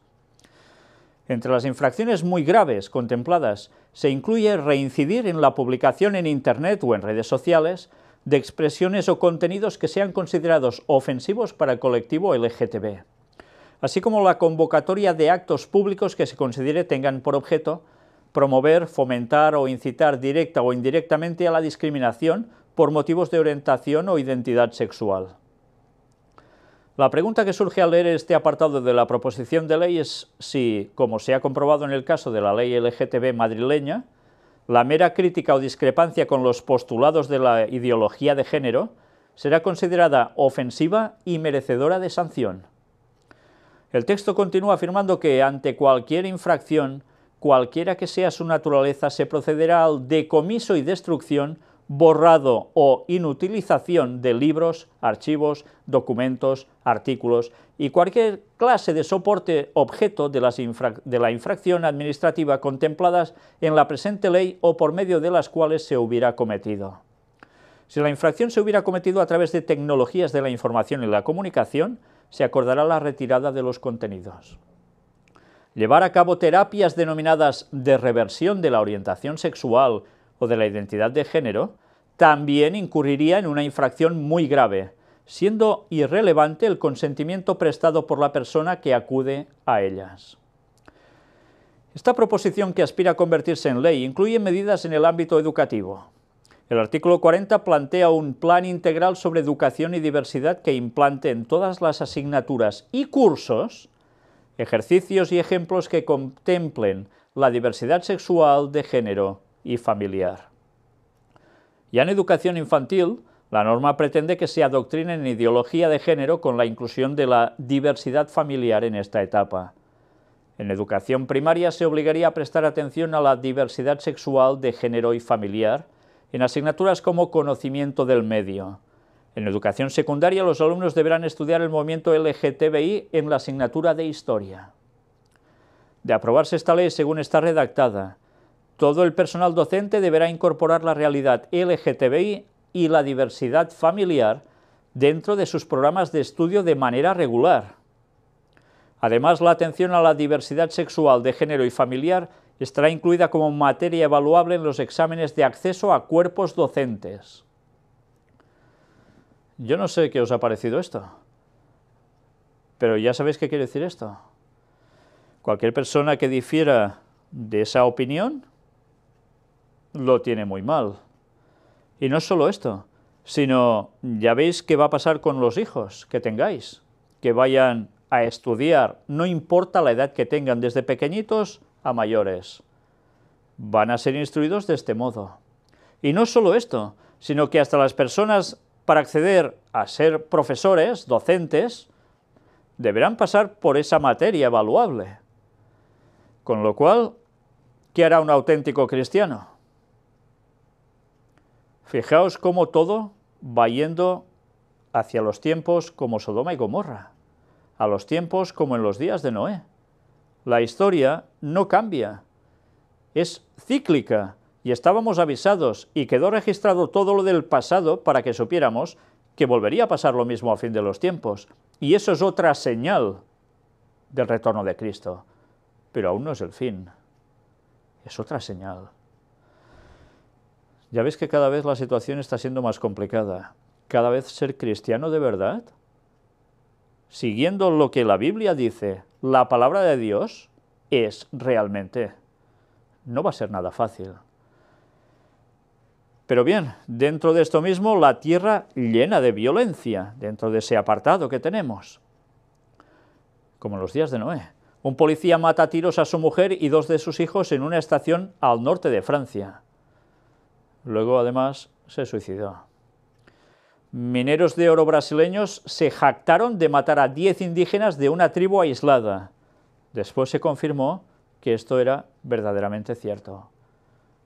Speaker 1: Entre las infracciones muy graves contempladas se incluye reincidir en la publicación en Internet o en redes sociales de expresiones o contenidos que sean considerados ofensivos para el colectivo LGTB, así como la convocatoria de actos públicos que se considere tengan por objeto promover, fomentar o incitar directa o indirectamente a la discriminación por motivos de orientación o identidad sexual. La pregunta que surge al leer este apartado de la proposición de ley es si, como se ha comprobado en el caso de la ley LGTB madrileña, la mera crítica o discrepancia con los postulados de la ideología de género será considerada ofensiva y merecedora de sanción. El texto continúa afirmando que ante cualquier infracción, cualquiera que sea su naturaleza, se procederá al decomiso y destrucción borrado o inutilización de libros, archivos, documentos, artículos y cualquier clase de soporte objeto de, la infracción administrativa contempladas en la presente ley o por medio de las cuales se hubiera cometido. Si la infracción se hubiera cometido a través de tecnologías de la información y la comunicación, se acordará la retirada de los contenidos. Llevar a cabo terapias denominadas de reversión de la orientación sexual o de la identidad de género, también incurriría en una infracción muy grave, siendo irrelevante el consentimiento prestado por la persona que acude a ellas. Esta proposición que aspira a convertirse en ley incluye medidas en el ámbito educativo. El artículo 40 plantea un plan integral sobre educación y diversidad que implante en todas las asignaturas y cursos ejercicios y ejemplos que contemplen la diversidad sexual, de género, y familiar. Ya en educación infantil, la norma pretende que se adoctrine en ideología de género con la inclusión de la diversidad familiar en esta etapa. En educación primaria se obligaría a prestar atención a la diversidad sexual de género y familiar, en asignaturas como conocimiento del medio. En educación secundaria los alumnos deberán estudiar el movimiento LGTBI en la asignatura de historia. De aprobarse esta ley según está redactada, todo el personal docente deberá incorporar la realidad LGTBI y la diversidad familiar dentro de sus programas de estudio de manera regular. Además, la atención a la diversidad sexual, de género y familiar estará incluida como materia evaluable en los exámenes de acceso a cuerpos docentes. Yo no sé qué os ha parecido esto, pero ya sabéis qué quiere decir esto. Cualquier persona que difiera de esa opinión lo tiene muy mal. Y no solo esto, sino ya veis qué va a pasar con los hijos que tengáis, que vayan a estudiar, no importa la edad que tengan, desde pequeñitos a mayores. Van a ser instruidos de este modo. Y no solo esto, sino que hasta las personas para acceder a ser profesores, docentes, deberán pasar por esa materia evaluable. Con lo cual, ¿qué hará un auténtico cristiano? Fijaos cómo todo va yendo hacia los tiempos como Sodoma y Gomorra, a los tiempos como en los días de Noé. La historia no cambia, es cíclica y estábamos avisados y quedó registrado todo lo del pasado para que supiéramos que volvería a pasar lo mismo a fin de los tiempos. Y eso es otra señal del retorno de Cristo. Pero aún no es el fin, es otra señal. Ya ves que cada vez la situación está siendo más complicada. Cada vez ser cristiano de verdad, siguiendo lo que la Biblia dice, la palabra de Dios, es realmente. No va a ser nada fácil. Pero bien, dentro de esto mismo, la tierra llena de violencia, dentro de ese apartado que tenemos. Como en los días de Noé. Un policía mata a tiros a su mujer y dos de sus hijos en una estación al norte de Francia. Luego, además, se suicidó. Mineros de oro brasileños se jactaron de matar a 10 indígenas de una tribu aislada. Después se confirmó que esto era verdaderamente cierto.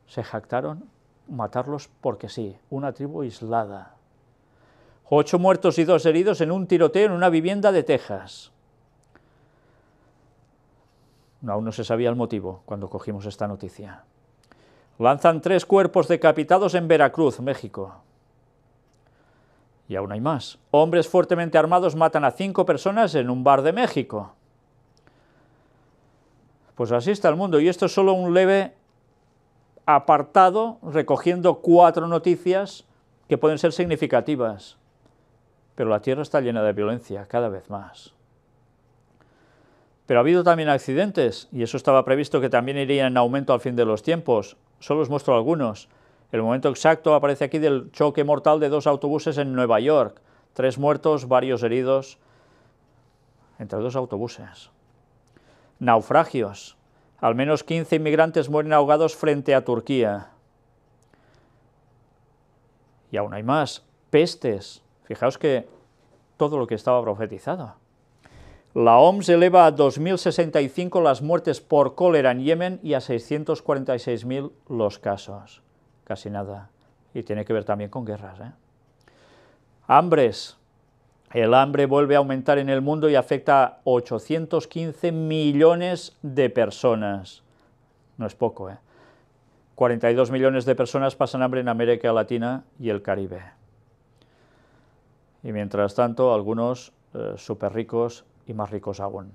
Speaker 1: Se jactaron matarlos porque sí, una tribu aislada. Ocho muertos y dos heridos en un tiroteo en una vivienda de Texas. aún no se sabía el motivo cuando cogimos esta noticia. Lanzan tres cuerpos decapitados en Veracruz, México. Y aún hay más. Hombres fuertemente armados matan a cinco personas en un bar de México. Pues así está el mundo. Y esto es solo un leve apartado recogiendo cuatro noticias que pueden ser significativas. Pero la Tierra está llena de violencia, cada vez más. Pero ha habido también accidentes, y eso estaba previsto que también iría en aumento al fin de los tiempos solo os muestro algunos. El momento exacto aparece aquí del choque mortal de dos autobuses en Nueva York. Tres muertos, varios heridos, entre dos autobuses. Naufragios. Al menos 15 inmigrantes mueren ahogados frente a Turquía. Y aún hay más. Pestes. Fijaos que todo lo que estaba profetizado. La OMS eleva a 2.065 las muertes por cólera en Yemen y a 646.000 los casos. Casi nada. Y tiene que ver también con guerras. ¿eh? Hambres. El hambre vuelve a aumentar en el mundo y afecta a 815 millones de personas. No es poco, ¿eh? 42 millones de personas pasan hambre en América Latina y el Caribe. Y mientras tanto, algunos eh, súper ricos y más ricos aún.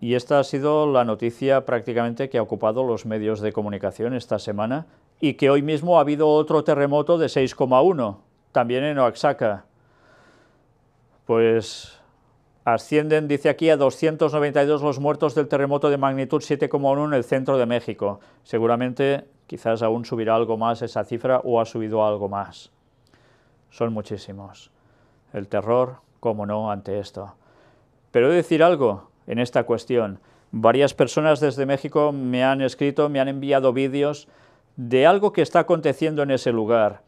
Speaker 1: Y esta ha sido la noticia prácticamente que ha ocupado los medios de comunicación esta semana y que hoy mismo ha habido otro terremoto de 6,1, también en Oaxaca. Pues ascienden, dice aquí, a 292 los muertos del terremoto de magnitud 7,1 en el centro de México. Seguramente quizás aún subirá algo más esa cifra o ha subido algo más. Son muchísimos el terror, cómo no, ante esto. Pero he de decir algo en esta cuestión. Varias personas desde México me han escrito, me han enviado vídeos de algo que está aconteciendo en ese lugar.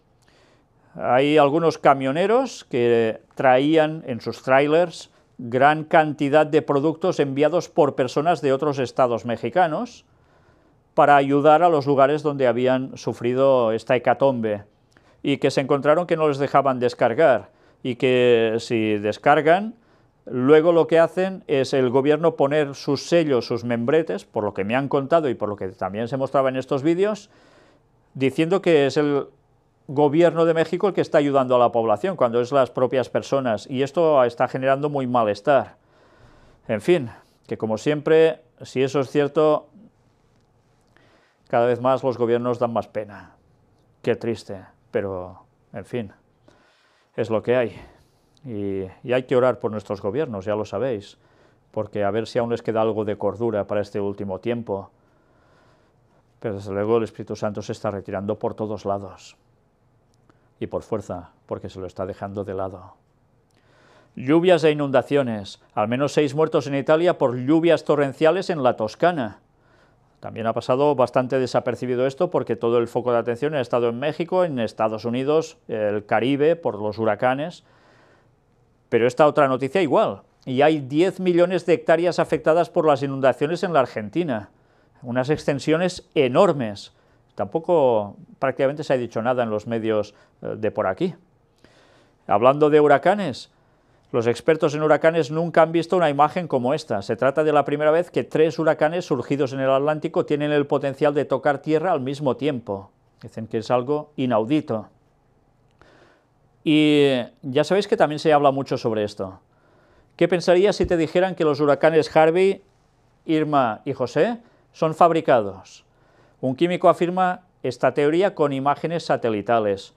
Speaker 1: Hay algunos camioneros que traían en sus trailers gran cantidad de productos enviados por personas de otros estados mexicanos para ayudar a los lugares donde habían sufrido esta hecatombe y que se encontraron que no les dejaban descargar y que si descargan, luego lo que hacen es el gobierno poner sus sellos, sus membretes, por lo que me han contado y por lo que también se mostraba en estos vídeos, diciendo que es el gobierno de México el que está ayudando a la población, cuando es las propias personas, y esto está generando muy malestar. En fin, que como siempre, si eso es cierto, cada vez más los gobiernos dan más pena. Qué triste, pero en fin es lo que hay. Y, hay que orar por nuestros gobiernos, ya lo sabéis, porque a ver si aún les queda algo de cordura para este último tiempo. Pero desde luego el Espíritu Santo se está retirando por todos lados y por fuerza, porque se lo está dejando de lado. Lluvias e inundaciones, al menos seis muertos en Italia por lluvias torrenciales en la Toscana. También ha pasado bastante desapercibido esto porque todo el foco de atención ha estado en México, en Estados Unidos, el Caribe, por los huracanes. Pero esta otra noticia igual. Y hay 10 millones de hectáreas afectadas por las inundaciones en la Argentina. Unas extensiones enormes. Tampoco prácticamente se ha dicho nada en los medios eh, de por aquí. Hablando de huracanes, los expertos en huracanes nunca han visto una imagen como esta. Se trata de la primera vez que tres huracanes surgidos en el Atlántico tienen el potencial de tocar tierra al mismo tiempo. Dicen que es algo inaudito. Y eh, ya sabéis que también se habla mucho sobre esto. ¿Qué pensarías si te dijeran que los huracanes Harvey, Irma y José son fabricados? Un químico afirma esta teoría con imágenes satelitales.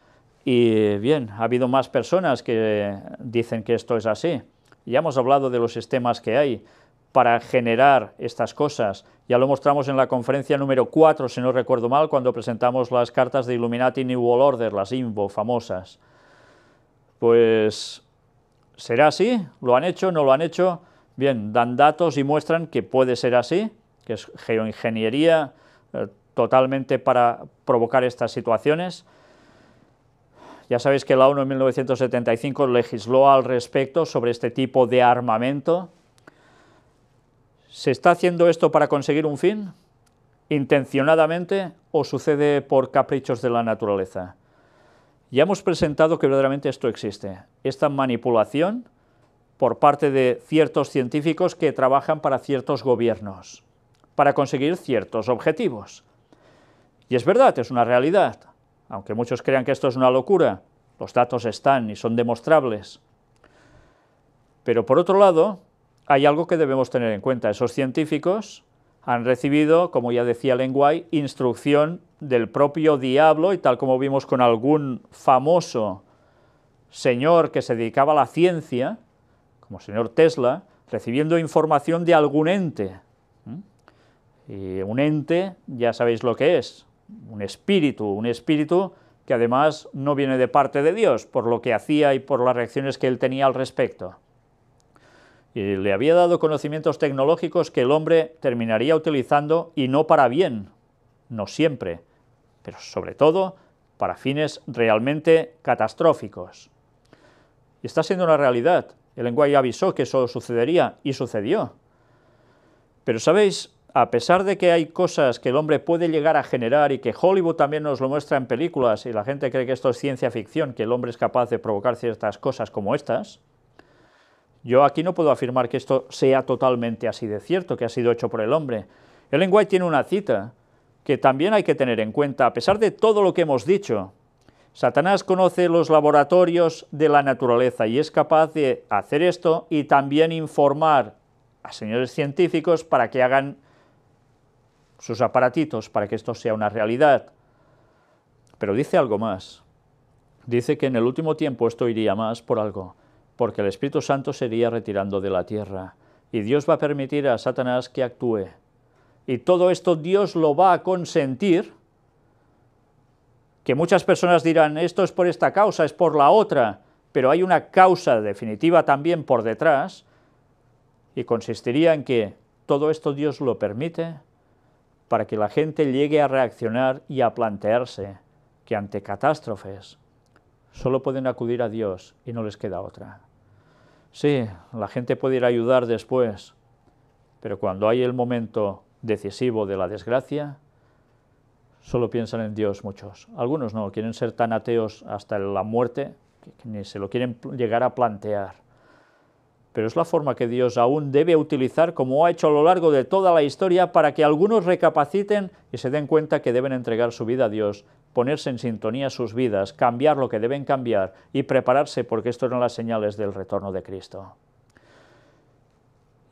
Speaker 1: Y bien, ha habido más personas que dicen que esto es así. Ya hemos hablado de los sistemas que hay para generar estas cosas. Ya lo mostramos en la conferencia número 4, si no recuerdo mal, cuando presentamos las cartas de Illuminati New World Order, las INVO famosas. Pues, ¿será así? ¿Lo han hecho? ¿No lo han hecho? Bien, dan datos y muestran que puede ser así, que es geoingeniería eh, totalmente para provocar estas situaciones ya sabéis que la ONU en 1975 legisló al respecto sobre este tipo de armamento. ¿Se está haciendo esto para conseguir un fin? ¿Intencionadamente o sucede por caprichos de la naturaleza? Ya hemos presentado que verdaderamente esto existe, esta manipulación por parte de ciertos científicos que trabajan para ciertos gobiernos, para conseguir ciertos objetivos. Y es verdad, es una realidad aunque muchos crean que esto es una locura, los datos están y son demostrables. Pero por otro lado, hay algo que debemos tener en cuenta. Esos científicos han recibido, como ya decía Lenguay, instrucción del propio diablo y tal como vimos con algún famoso señor que se dedicaba a la ciencia, como señor Tesla, recibiendo información de algún ente. ¿Mm? Y un ente, ya sabéis lo que es, un espíritu, un espíritu que además no viene de parte de Dios, por lo que hacía y por las reacciones que él tenía al respecto. Y le había dado conocimientos tecnológicos que el hombre terminaría utilizando y no para bien, no siempre, pero sobre todo para fines realmente catastróficos. está siendo una realidad. El lenguaje avisó que eso sucedería y sucedió. Pero sabéis, a pesar de que hay cosas que el hombre puede llegar a generar y que Hollywood también nos lo muestra en películas y la gente cree que esto es ciencia ficción, que el hombre es capaz de provocar ciertas cosas como estas, yo aquí no puedo afirmar que esto sea totalmente así de cierto, que ha sido hecho por el hombre. Ellen White tiene una cita que también hay que tener en cuenta, a pesar de todo lo que hemos dicho. Satanás conoce los laboratorios de la naturaleza y es capaz de hacer esto y también informar a señores científicos para que hagan sus aparatitos para que esto sea una realidad. Pero dice algo más. Dice que en el último tiempo esto iría más por algo, porque el Espíritu Santo se iría retirando de la tierra, y Dios va a permitir a Satanás que actúe. Y todo esto Dios lo va a consentir, que muchas personas dirán, esto es por esta causa, es por la otra, pero hay una causa definitiva también por detrás, y consistiría en que todo esto Dios lo permite para que la gente llegue a reaccionar y a plantearse que ante catástrofes solo pueden acudir a Dios y no les queda otra. Sí, la gente puede ir a ayudar después, pero cuando hay el momento decisivo de la desgracia, solo piensan en Dios muchos. Algunos no, quieren ser tan ateos hasta la muerte que ni se lo quieren llegar a plantear pero es la forma que Dios aún debe utilizar como ha hecho a lo largo de toda la historia para que algunos recapaciten y se den cuenta que deben entregar su vida a Dios, ponerse en sintonía sus vidas, cambiar lo que deben cambiar y prepararse porque esto son las señales del retorno de Cristo.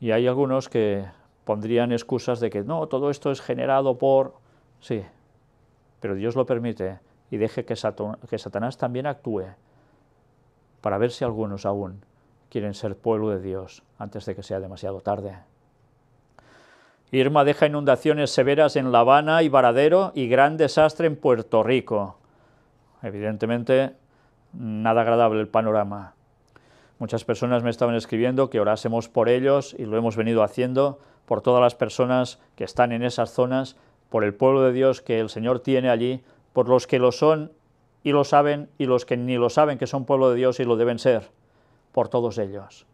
Speaker 1: Y hay algunos que pondrían excusas de que no, todo esto es generado por... Sí, pero Dios lo permite y deje que, Satanás también actúe para ver si algunos aún quieren ser pueblo de Dios antes de que sea demasiado tarde. Irma deja inundaciones severas en La Habana y Varadero y gran desastre en Puerto Rico. Evidentemente, nada agradable el panorama. Muchas personas me estaban escribiendo que orásemos por ellos y lo hemos venido haciendo, por todas las personas que están en esas zonas, por el pueblo de Dios que el Señor tiene allí, por los que lo son y lo saben y los que ni lo saben que son pueblo de Dios y lo deben ser por todos ellos.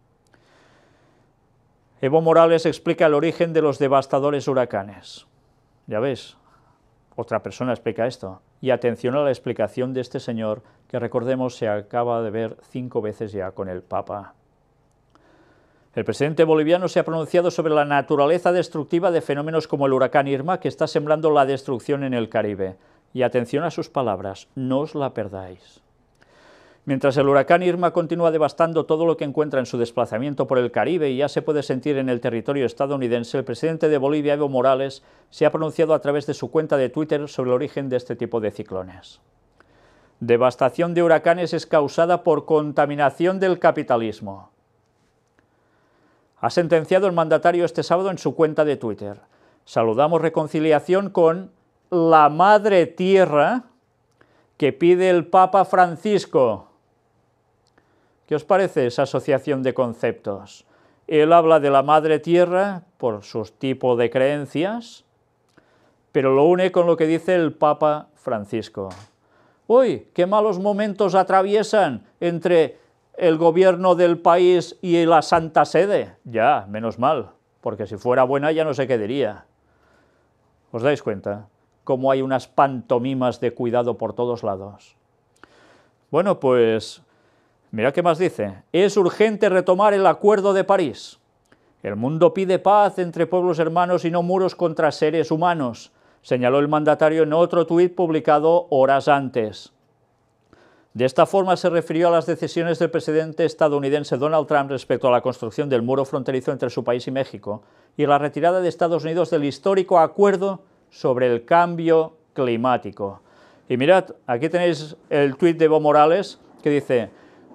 Speaker 1: Evo Morales explica el origen de los devastadores huracanes. Ya ves, otra persona explica esto. Y atención a la explicación de este señor, que recordemos se acaba de ver cinco veces ya con el Papa. El presidente boliviano se ha pronunciado sobre la naturaleza destructiva de fenómenos como el huracán Irma, que está sembrando la destrucción en el Caribe. Y atención a sus palabras, no os la perdáis. Mientras el huracán Irma continúa devastando todo lo que encuentra en su desplazamiento por el Caribe y ya se puede sentir en el territorio estadounidense, el presidente de Bolivia, Evo Morales, se ha pronunciado a través de su cuenta de Twitter sobre el origen de este tipo de ciclones. Devastación de huracanes es causada por contaminación del capitalismo. Ha sentenciado el mandatario este sábado en su cuenta de Twitter. Saludamos reconciliación con la Madre Tierra que pide el Papa Francisco. ¿Qué os parece esa asociación de conceptos? Él habla de la madre tierra por sus tipos de creencias, pero lo une con lo que dice el Papa Francisco. ¡Uy, qué malos momentos atraviesan entre el gobierno del país y la Santa Sede! Ya, menos mal, porque si fuera buena ya no se quedaría. ¿Os dais cuenta? Cómo hay unas pantomimas de cuidado por todos lados. Bueno, pues Mira qué más dice. Es urgente retomar el Acuerdo de París. El mundo pide paz entre pueblos hermanos y no muros contra seres humanos, señaló el mandatario en otro tuit publicado horas antes. De esta forma se refirió a las decisiones del presidente estadounidense Donald Trump respecto a la construcción del muro fronterizo entre su país y México y la retirada de Estados Unidos del histórico acuerdo sobre el cambio climático. Y mirad, aquí tenéis el tuit de Evo Morales que dice,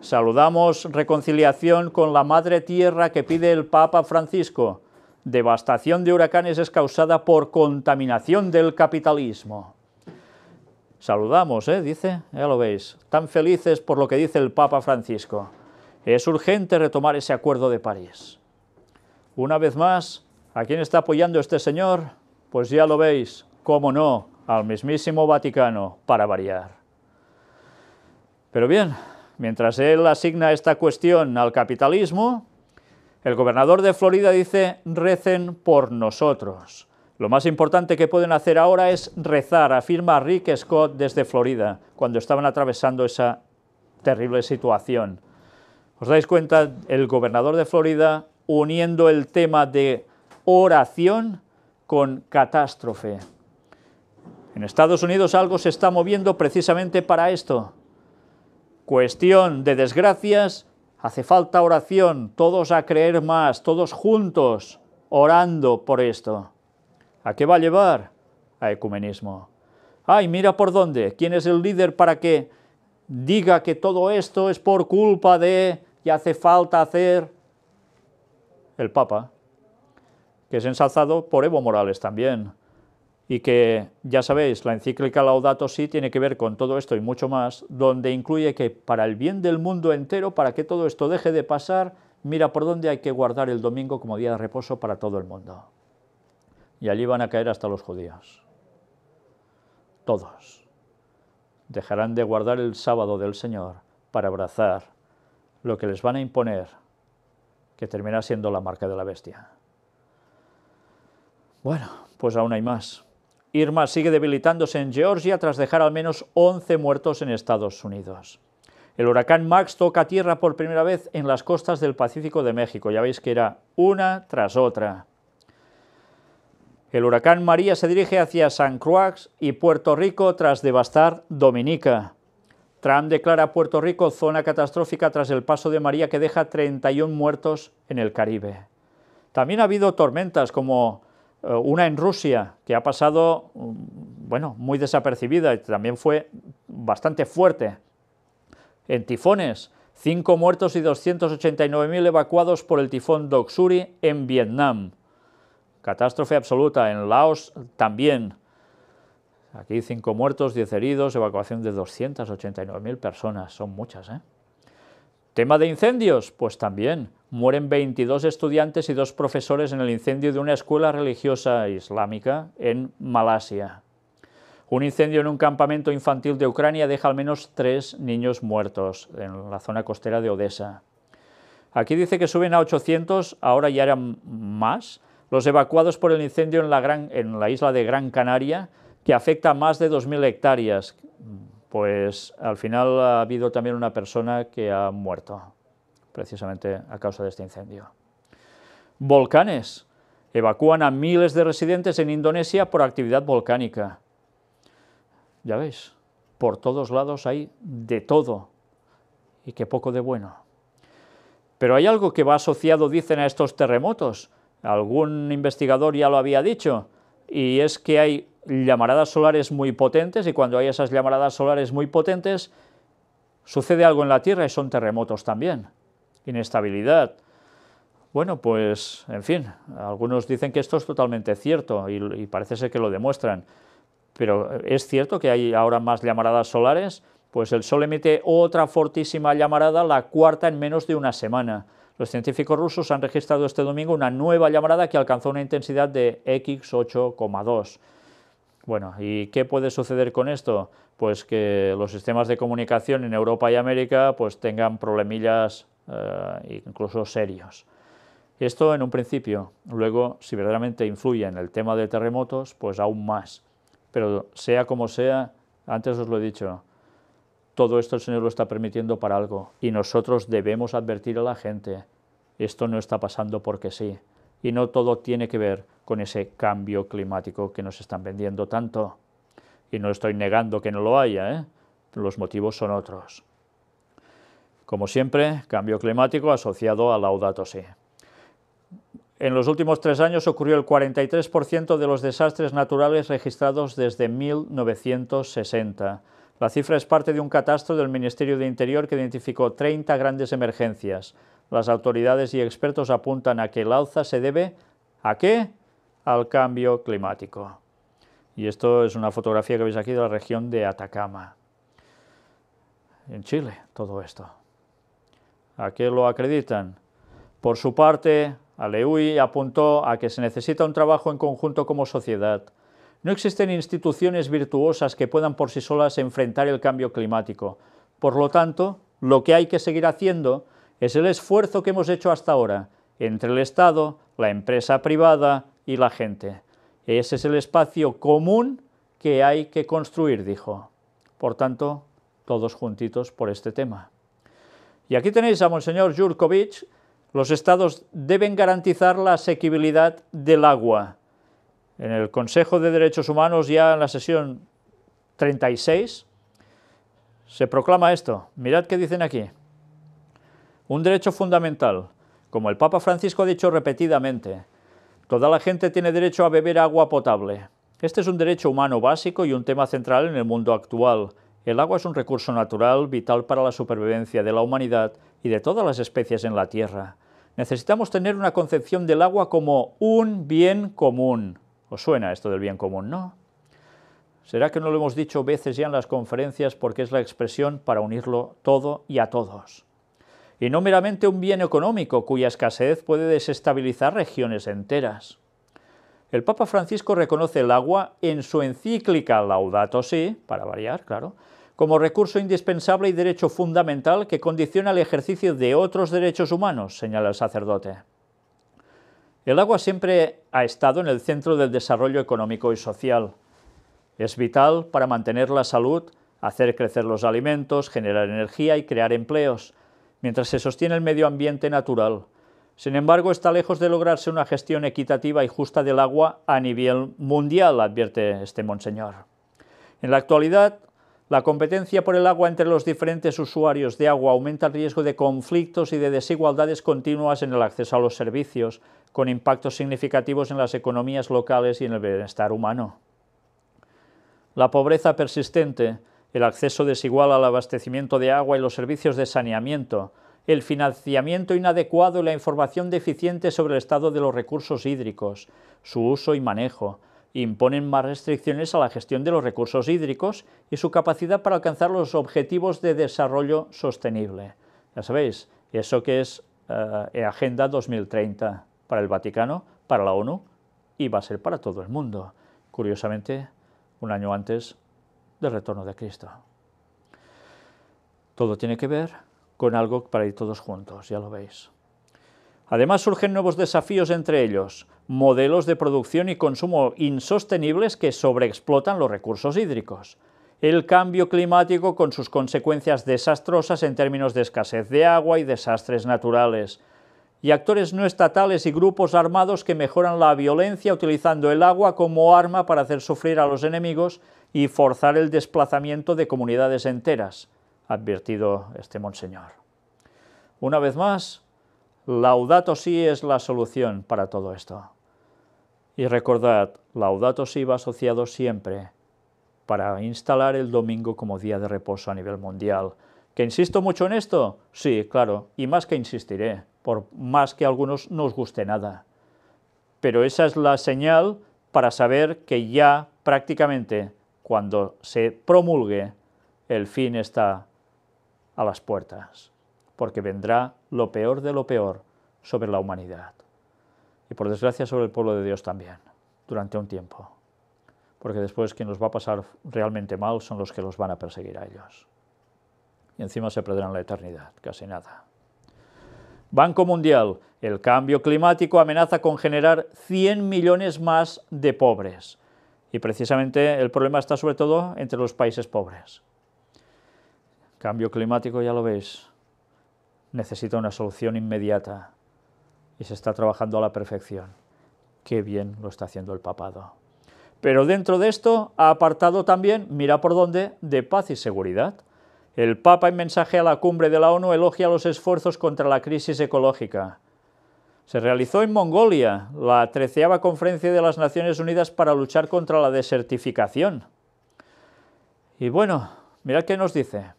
Speaker 1: Saludamos reconciliación con la madre tierra que pide el Papa Francisco. Devastación de huracanes es causada por contaminación del capitalismo. Saludamos, ¿eh? dice, ya lo veis, tan felices por lo que dice el Papa Francisco. Es urgente retomar ese acuerdo de París. Una vez más, ¿a quién está apoyando este señor? Pues ya lo veis, cómo no, al mismísimo Vaticano, para variar. Pero bien, Mientras él asigna esta cuestión al capitalismo, el gobernador de Florida dice, recen por nosotros. Lo más importante que pueden hacer ahora es rezar, afirma Rick Scott desde Florida, cuando estaban atravesando esa terrible situación. ¿Os dais cuenta? El gobernador de Florida uniendo el tema de oración con catástrofe. En Estados Unidos algo se está moviendo precisamente para esto. Cuestión de desgracias, hace falta oración, todos a creer más, todos juntos, orando por esto. ¿A qué va a llevar? A ecumenismo. Ay, mira por dónde, quién es el líder para que diga que todo esto es por culpa de y hace falta hacer el Papa, que es ensalzado por Evo Morales también y que, ya sabéis, la encíclica Laudato Si tiene que ver con todo esto y mucho más, donde incluye que para el bien del mundo entero, para que todo esto deje de pasar, mira por dónde hay que guardar el domingo como día de reposo para todo el mundo. Y allí van a caer hasta los judíos. Todos. Dejarán de guardar el sábado del Señor para abrazar lo que les van a imponer, que termina siendo la marca de la bestia. Bueno, pues aún hay más. Irma sigue debilitándose en Georgia tras dejar al menos 11 muertos en Estados Unidos. El huracán Max toca tierra por primera vez en las costas del Pacífico de México. Ya veis que era una tras otra. El huracán María se dirige hacia San Croix y Puerto Rico tras devastar Dominica. Trump declara Puerto Rico zona catastrófica tras el paso de María que deja 31 muertos en el Caribe. También ha habido tormentas como eh, una en Rusia, que ha pasado, mm, bueno, muy desapercibida y también fue bastante fuerte. En tifones, 5 muertos y 289.000 evacuados por el tifón Doksuri en Vietnam. Catástrofe absoluta. En Laos también. Aquí 5 muertos, 10 heridos, evacuación de 289.000 personas. Son muchas, ¿eh? Tema de incendios, pues también mueren 22 estudiantes y dos profesores en el incendio de una escuela religiosa islámica en Malasia. Un incendio en un campamento infantil de Ucrania deja al menos tres niños muertos en la zona costera de Odessa. Aquí dice que suben a 800, ahora ya eran más, los evacuados por el incendio en la, isla de Gran Canaria, que afecta a más de 2.000 hectáreas. Pues al final ha habido también una persona que ha muerto precisamente a causa de este incendio. Volcanes. Evacúan a miles de residentes en Indonesia por actividad volcánica. Ya veis, por todos lados hay de todo y qué poco de bueno. Pero hay algo que va asociado, dicen, a estos terremotos. Algún investigador ya lo había dicho, y es que hay llamaradas solares muy potentes, y cuando hay esas llamaradas solares muy potentes, sucede algo en la Tierra y son terremotos también inestabilidad. Bueno, pues en fin, algunos dicen que esto es totalmente cierto y, parece ser que lo demuestran, pero eh, es cierto que hay ahora más llamaradas solares, pues el Sol emite otra fortísima llamarada, la cuarta en menos de una semana. Los científicos rusos han registrado este domingo una nueva llamarada que alcanzó una intensidad de X8,2. Bueno, ¿y qué puede suceder con esto? Pues que los sistemas de comunicación en Europa y América pues tengan problemillas eh, incluso serios. Esto en un principio, luego si verdaderamente influye en el tema de terremotos, pues aún más. Pero sea como sea, antes os lo he dicho, todo esto el Señor lo está permitiendo para algo y nosotros debemos advertir a la gente, esto no está pasando porque sí. Y no todo tiene que ver con ese cambio climático que nos están vendiendo tanto. Y no estoy negando que no lo haya, ¿eh? los motivos son otros. Como siempre, cambio climático asociado a la Si. En los últimos tres años ocurrió el 43% de los desastres naturales registrados desde 1960. La cifra es parte de un catastro del Ministerio de Interior que identificó 30 grandes emergencias. Las autoridades y expertos apuntan a que el alza se debe ¿a qué? Al cambio climático. Y esto es una fotografía que veis aquí de la región de Atacama. En Chile, todo esto. ¿A qué lo acreditan? Por su parte, Aleuy apuntó a que se necesita un trabajo en conjunto como sociedad. No existen instituciones virtuosas que puedan por sí solas enfrentar el cambio climático. Por lo tanto, lo que hay que seguir haciendo es el esfuerzo que hemos hecho hasta ahora entre el Estado, la empresa privada y la gente. Ese es el espacio común que hay que construir, dijo. Por tanto, todos juntitos por este tema. Y aquí tenéis a Monseñor Jurkovic, los estados deben garantizar la asequibilidad del agua. En el Consejo de Derechos Humanos, ya en la sesión 36, se proclama esto. Mirad qué dicen aquí. Un derecho fundamental, como el Papa Francisco ha dicho repetidamente, toda la gente tiene derecho a beber agua potable. Este es un derecho humano básico y un tema central en el mundo actual. El agua es un recurso natural vital para la supervivencia de la humanidad y de todas las especies en la Tierra. Necesitamos tener una concepción del agua como un bien común. ¿Os suena esto del bien común, no? ¿Será que no lo hemos dicho veces ya en las conferencias porque es la expresión para unirlo todo y a todos? Y no meramente un bien económico cuya escasez puede desestabilizar regiones enteras. El Papa Francisco reconoce el agua en su encíclica Laudato Si, para variar, claro, como recurso indispensable y derecho fundamental que condiciona el ejercicio de otros derechos humanos, señala el sacerdote. El agua siempre ha estado en el centro del desarrollo económico y social. Es vital para mantener la salud, hacer crecer los alimentos, generar energía y crear empleos, mientras se sostiene el medio ambiente natural. Sin embargo, está lejos de lograrse una gestión equitativa y justa del agua a nivel mundial, advierte este monseñor. En la actualidad, la competencia por el agua entre los diferentes usuarios de agua aumenta el riesgo de conflictos y de desigualdades continuas en el acceso a los servicios, con impactos significativos en las economías locales y en el bienestar humano. La pobreza persistente, el acceso desigual al abastecimiento de agua y los servicios de saneamiento, el financiamiento inadecuado y la información deficiente sobre el estado de los recursos hídricos, su uso y manejo, imponen más restricciones a la gestión de los recursos hídricos y su capacidad para alcanzar los objetivos de desarrollo sostenible. Ya sabéis, eso que es eh, Agenda 2030 para el Vaticano, para la ONU y va a ser para todo el mundo. Curiosamente, un año antes del retorno de Cristo. Todo tiene que ver con algo para ir todos juntos, ya lo veis. Además surgen nuevos desafíos entre ellos modelos de producción y consumo insostenibles que sobreexplotan los recursos hídricos, el cambio climático con sus consecuencias desastrosas en términos de escasez de agua y desastres naturales, y actores no estatales y grupos armados que mejoran la violencia utilizando el agua como arma para hacer sufrir a los enemigos y forzar el desplazamiento de comunidades enteras, advertido este monseñor. Una vez más, Laudato Sí es la solución para todo esto. Y recordad, laudato si va asociado siempre para instalar el domingo como día de reposo a nivel mundial. ¿Que insisto mucho en esto? Sí, claro, y más que insistiré, por más que a algunos no os guste nada. Pero esa es la señal para saber que ya prácticamente cuando se promulgue el fin está a las puertas, porque vendrá lo peor de lo peor sobre la humanidad y por desgracia sobre el pueblo de Dios también, durante un tiempo. Porque después quien los va a pasar realmente mal son los que los van a perseguir a ellos. Y encima se perderán la eternidad, casi nada. Banco Mundial, el cambio climático amenaza con generar 100 millones más de pobres. Y precisamente el problema está sobre todo entre los países pobres. Cambio climático, ya lo veis, necesita una solución inmediata y se está trabajando a la perfección. Qué bien lo está haciendo el papado. Pero dentro de esto ha apartado también, mira por dónde, de paz y seguridad. El Papa en mensaje a la cumbre de la ONU elogia los esfuerzos contra la crisis ecológica. Se realizó en Mongolia la treceava conferencia de las Naciones Unidas para luchar contra la desertificación. Y bueno, mira qué nos dice.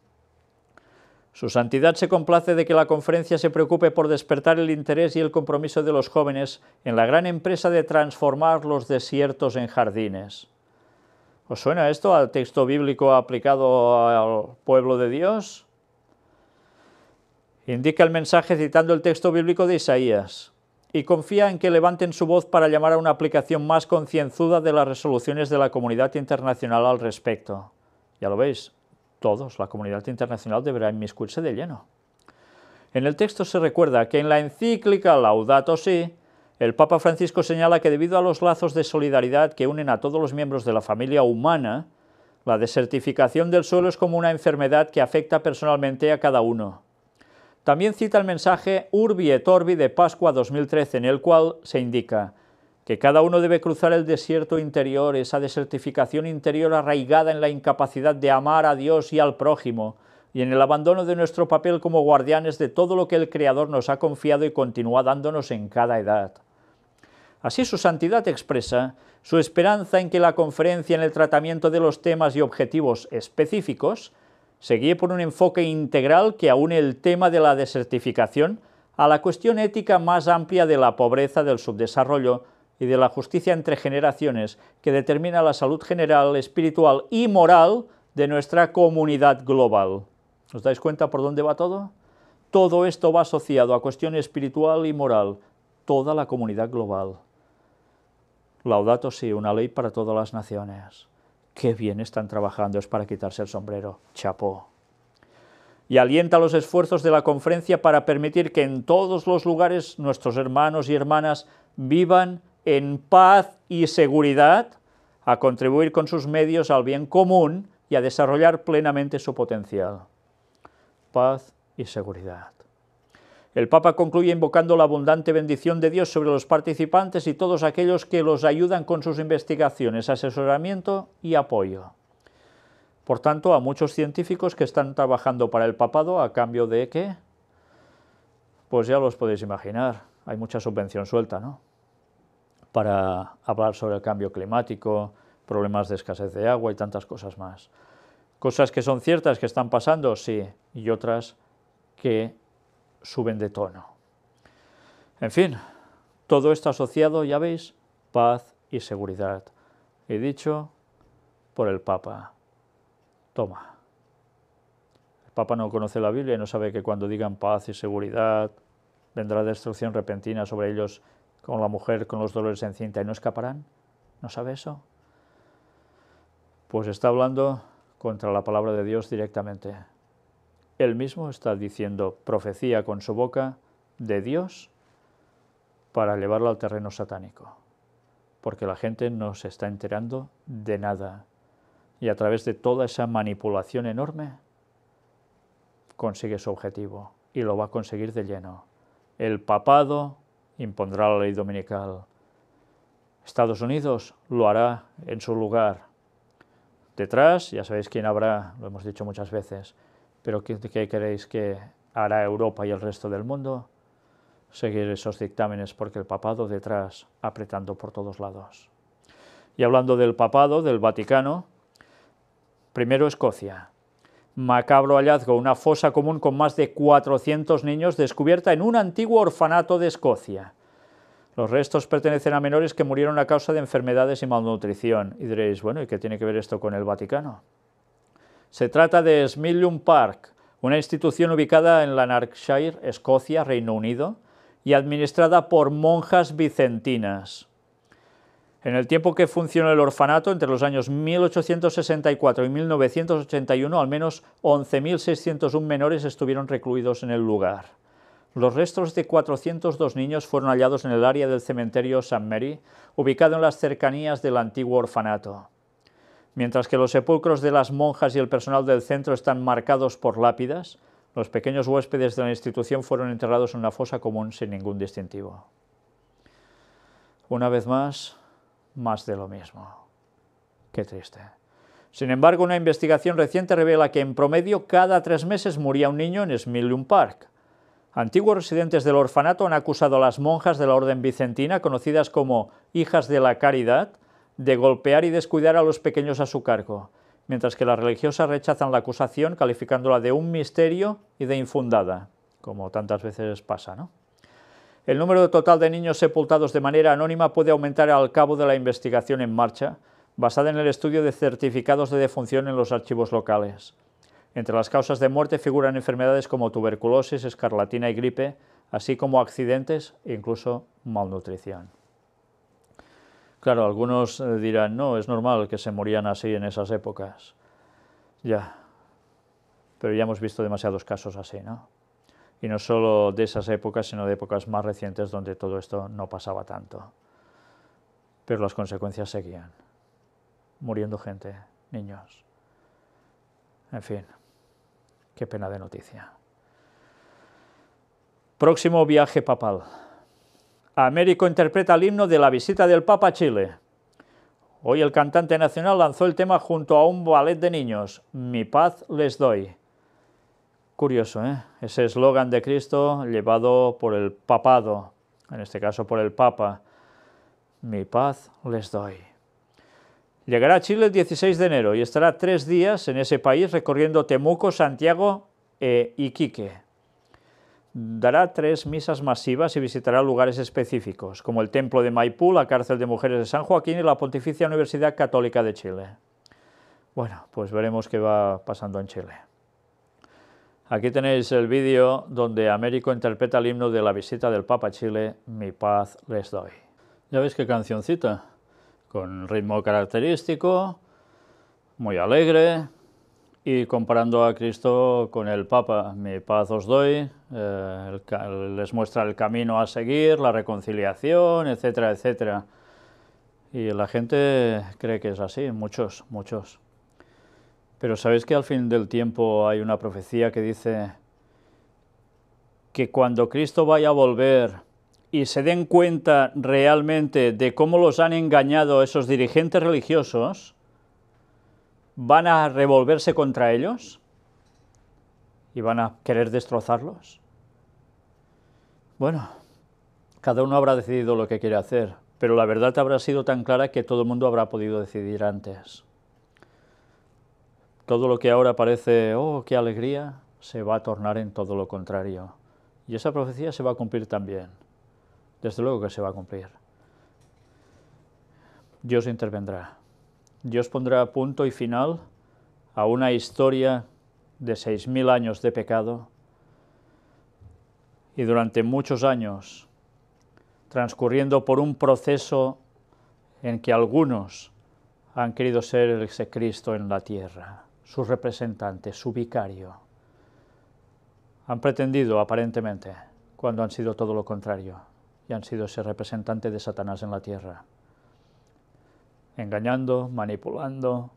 Speaker 1: Su santidad se complace de que la conferencia se preocupe por despertar el interés y el compromiso de los jóvenes en la gran empresa de transformar los desiertos en jardines. ¿Os suena esto al texto bíblico aplicado al pueblo de Dios? Indica el mensaje citando el texto bíblico de Isaías y confía en que levanten su voz para llamar a una aplicación más concienzuda de las resoluciones de la comunidad internacional al respecto. Ya lo veis, todos, la comunidad internacional deberá inmiscuirse de lleno. En el texto se recuerda que en la encíclica Laudato Si, el Papa Francisco señala que debido a los lazos de solidaridad que unen a todos los miembros de la familia humana, la desertificación del suelo es como una enfermedad que afecta personalmente a cada uno. También cita el mensaje Urbi et Orbi de Pascua 2013, en el cual se indica que cada uno debe cruzar el desierto interior, esa desertificación interior arraigada en la incapacidad de amar a Dios y al prójimo, y en el abandono de nuestro papel como guardianes de todo lo que el Creador nos ha confiado y continúa dándonos en cada edad. Así su santidad expresa su esperanza en que la conferencia en el tratamiento de los temas y objetivos específicos se guíe por un enfoque integral que aúne el tema de la desertificación a la cuestión ética más amplia de la pobreza, del subdesarrollo, y de la justicia entre generaciones que determina la salud general, espiritual y moral de nuestra comunidad global. ¿Os dais cuenta por dónde va todo? Todo esto va asociado a cuestión espiritual y moral, toda la comunidad global. Laudato si, una ley para todas las naciones. Qué bien están trabajando, es para quitarse el sombrero. chapó. y alienta los esfuerzos de la conferencia para permitir que en todos los lugares nuestros hermanos y hermanas vivan en paz y seguridad, a contribuir con sus medios al bien común y a desarrollar plenamente su potencial. Paz y seguridad. El Papa concluye invocando la abundante bendición de Dios sobre los participantes y todos aquellos que los ayudan con sus investigaciones, asesoramiento y apoyo. Por tanto, a muchos científicos que están trabajando para el papado a cambio de qué? Pues ya los podéis imaginar, hay mucha subvención suelta, ¿no? para hablar sobre el cambio climático, problemas de escasez de agua y tantas cosas más. Cosas que son ciertas, que están pasando, sí, y otras que suben de tono. En fin, todo esto asociado, ya veis, paz y seguridad. He dicho por el Papa. Toma. El Papa no conoce la Biblia y no sabe que cuando digan paz y seguridad vendrá destrucción repentina sobre ellos con la mujer con los dolores en cinta y no escaparán. ¿No sabe eso? Pues está hablando contra la palabra de Dios directamente. Él mismo está diciendo profecía con su boca de Dios para llevarla al terreno satánico, porque la gente no se está enterando de nada. Y a través de toda esa manipulación enorme, consigue su objetivo y lo va a conseguir de lleno. El papado impondrá la ley dominical. Estados Unidos lo hará en su lugar. Detrás, ya sabéis quién habrá, lo hemos dicho muchas veces, pero ¿qué, qué queréis que hará Europa y el resto del mundo? Seguir esos dictámenes porque el papado detrás apretando por todos lados. Y hablando del papado, del Vaticano, primero Escocia, Macabro hallazgo, una fosa común con más de 400 niños descubierta en un antiguo orfanato de Escocia. Los restos pertenecen a menores que murieron a causa de enfermedades y malnutrición. Y diréis, bueno, ¿y qué tiene que ver esto con el Vaticano? Se trata de Smillium Park, una institución ubicada en Lanarkshire, Escocia, Reino Unido, y administrada por monjas vicentinas. En el tiempo que funcionó el orfanato, entre los años 1864 y 1981, al menos 11.601 menores estuvieron recluidos en el lugar. Los restos de 402 niños fueron hallados en el área del cementerio San Mary, ubicado en las cercanías del antiguo orfanato. Mientras que los sepulcros de las monjas y el personal del centro están marcados por lápidas, los pequeños huéspedes de la institución fueron enterrados en una fosa común sin ningún distintivo. Una vez más, más de lo mismo. Qué triste. Sin embargo, una investigación reciente revela que en promedio cada tres meses moría un niño en Smilium Park. Antiguos residentes del orfanato han acusado a las monjas de la orden vicentina, conocidas como hijas de la caridad, de golpear y descuidar a los pequeños a su cargo, mientras que las religiosas rechazan la acusación calificándola de un misterio y de infundada, como tantas veces pasa, ¿no? El número total de niños sepultados de manera anónima puede aumentar al cabo de la investigación en marcha, basada en el estudio de certificados de defunción en los archivos locales. Entre las causas de muerte figuran enfermedades como tuberculosis, escarlatina y gripe, así como accidentes e incluso malnutrición. Claro, algunos eh, dirán, no, es normal que se morían así en esas épocas. Ya, pero ya hemos visto demasiados casos así, ¿no? y no solo de esas épocas, sino de épocas más recientes donde todo esto no pasaba tanto. Pero las consecuencias seguían, muriendo gente, niños. En fin, qué pena de noticia. Próximo viaje papal. Américo interpreta el himno de la visita del Papa a Chile. Hoy el cantante nacional lanzó el tema junto a un ballet de niños, Mi paz les doy. Curioso, ¿eh? Ese eslogan de Cristo llevado por el papado, en este caso por el Papa. Mi paz les doy. Llegará a Chile el 16 de enero y estará tres días en ese país recorriendo Temuco, Santiago e Iquique. Dará tres misas masivas y visitará lugares específicos, como el Templo de Maipú, la Cárcel de Mujeres de San Joaquín y la Pontificia Universidad Católica de Chile. Bueno, pues veremos qué va pasando en Chile. Aquí tenéis el vídeo donde Américo interpreta el himno de la visita del Papa a Chile, Mi paz les doy. Ya veis qué cancioncita, con ritmo característico, muy alegre, y comparando a Cristo con el Papa, Mi paz os doy, eh, les muestra el camino a seguir, la reconciliación, etcétera, etcétera. Y la gente cree que es así, muchos, muchos. Pero sabéis que al fin del tiempo hay una profecía que dice que cuando Cristo vaya a volver y se den cuenta realmente de cómo los han engañado esos dirigentes religiosos, van a revolverse contra ellos y van a querer destrozarlos. Bueno, cada uno habrá decidido lo que quiere hacer, pero la verdad habrá sido tan clara que todo el mundo habrá podido decidir antes. Todo lo que ahora parece, oh, qué alegría, se va a tornar en todo lo contrario. Y esa profecía se va a cumplir también. Desde luego que se va a cumplir. Dios intervendrá. Dios pondrá punto y final a una historia de seis 6.000 años de pecado y durante muchos años, transcurriendo por un proceso en que algunos han querido ser el Cristo en la tierra. ...su representante, su vicario, han pretendido aparentemente cuando han sido todo lo contrario y han sido ese representante de Satanás en la tierra, engañando, manipulando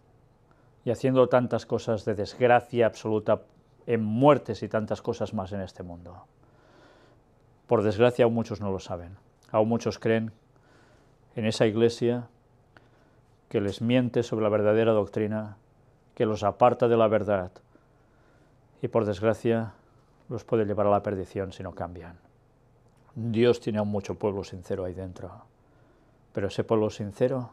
Speaker 1: y haciendo tantas cosas de desgracia absoluta en muertes y tantas cosas más en este mundo. Por desgracia aún muchos no lo saben, aún muchos creen en esa iglesia que les miente sobre la verdadera doctrina, que los aparta de la verdad y por desgracia los puede llevar a la perdición si no cambian. Dios tiene a mucho pueblo sincero ahí dentro, pero ese pueblo sincero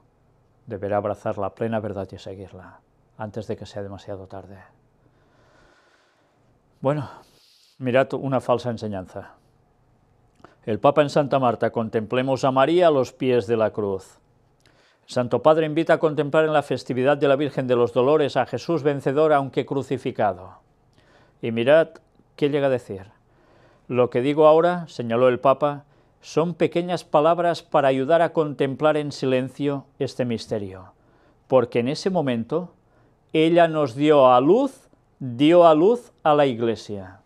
Speaker 1: deberá abrazar la plena verdad y seguirla antes de que sea demasiado tarde. Bueno, mirad una falsa enseñanza. El Papa en Santa Marta, contemplemos a María a los pies de la cruz. Santo Padre invita a contemplar en la festividad de la Virgen de los Dolores a Jesús vencedor aunque crucificado. Y mirad qué llega a decir. Lo que digo ahora, señaló el Papa, son pequeñas palabras para ayudar a contemplar en silencio este misterio. Porque en ese momento ella nos dio a luz, dio a luz a la Iglesia.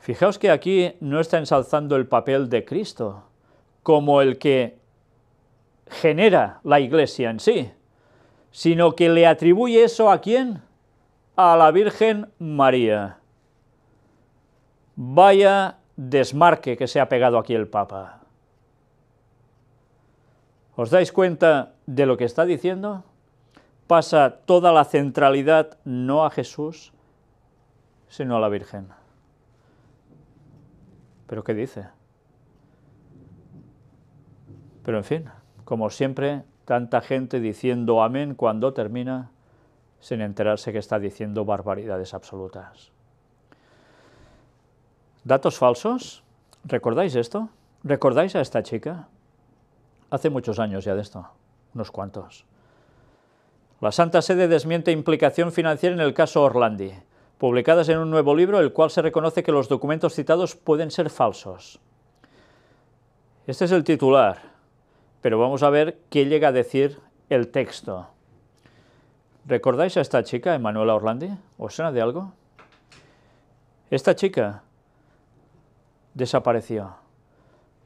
Speaker 1: Fijaos que aquí no está ensalzando el papel de Cristo, como el que genera la iglesia en sí, sino que le atribuye eso a quién? A la Virgen María. Vaya desmarque que se ha pegado aquí el Papa. ¿Os dais cuenta de lo que está diciendo? Pasa toda la centralidad no a Jesús, sino a la Virgen. ¿Pero qué dice? Pero en fin... Como siempre, tanta gente diciendo amén cuando termina, sin enterarse que está diciendo barbaridades absolutas. ¿Datos falsos? ¿Recordáis esto? ¿Recordáis a esta chica? Hace muchos años ya de esto, unos cuantos. La Santa Sede desmiente implicación financiera en el caso Orlandi, publicadas en un nuevo libro, el cual se reconoce que los documentos citados pueden ser falsos. Este es el titular, pero vamos a ver qué llega a decir el texto. ¿Recordáis a esta chica, Emanuela Orlandi? ¿Os suena de algo? Esta chica desapareció.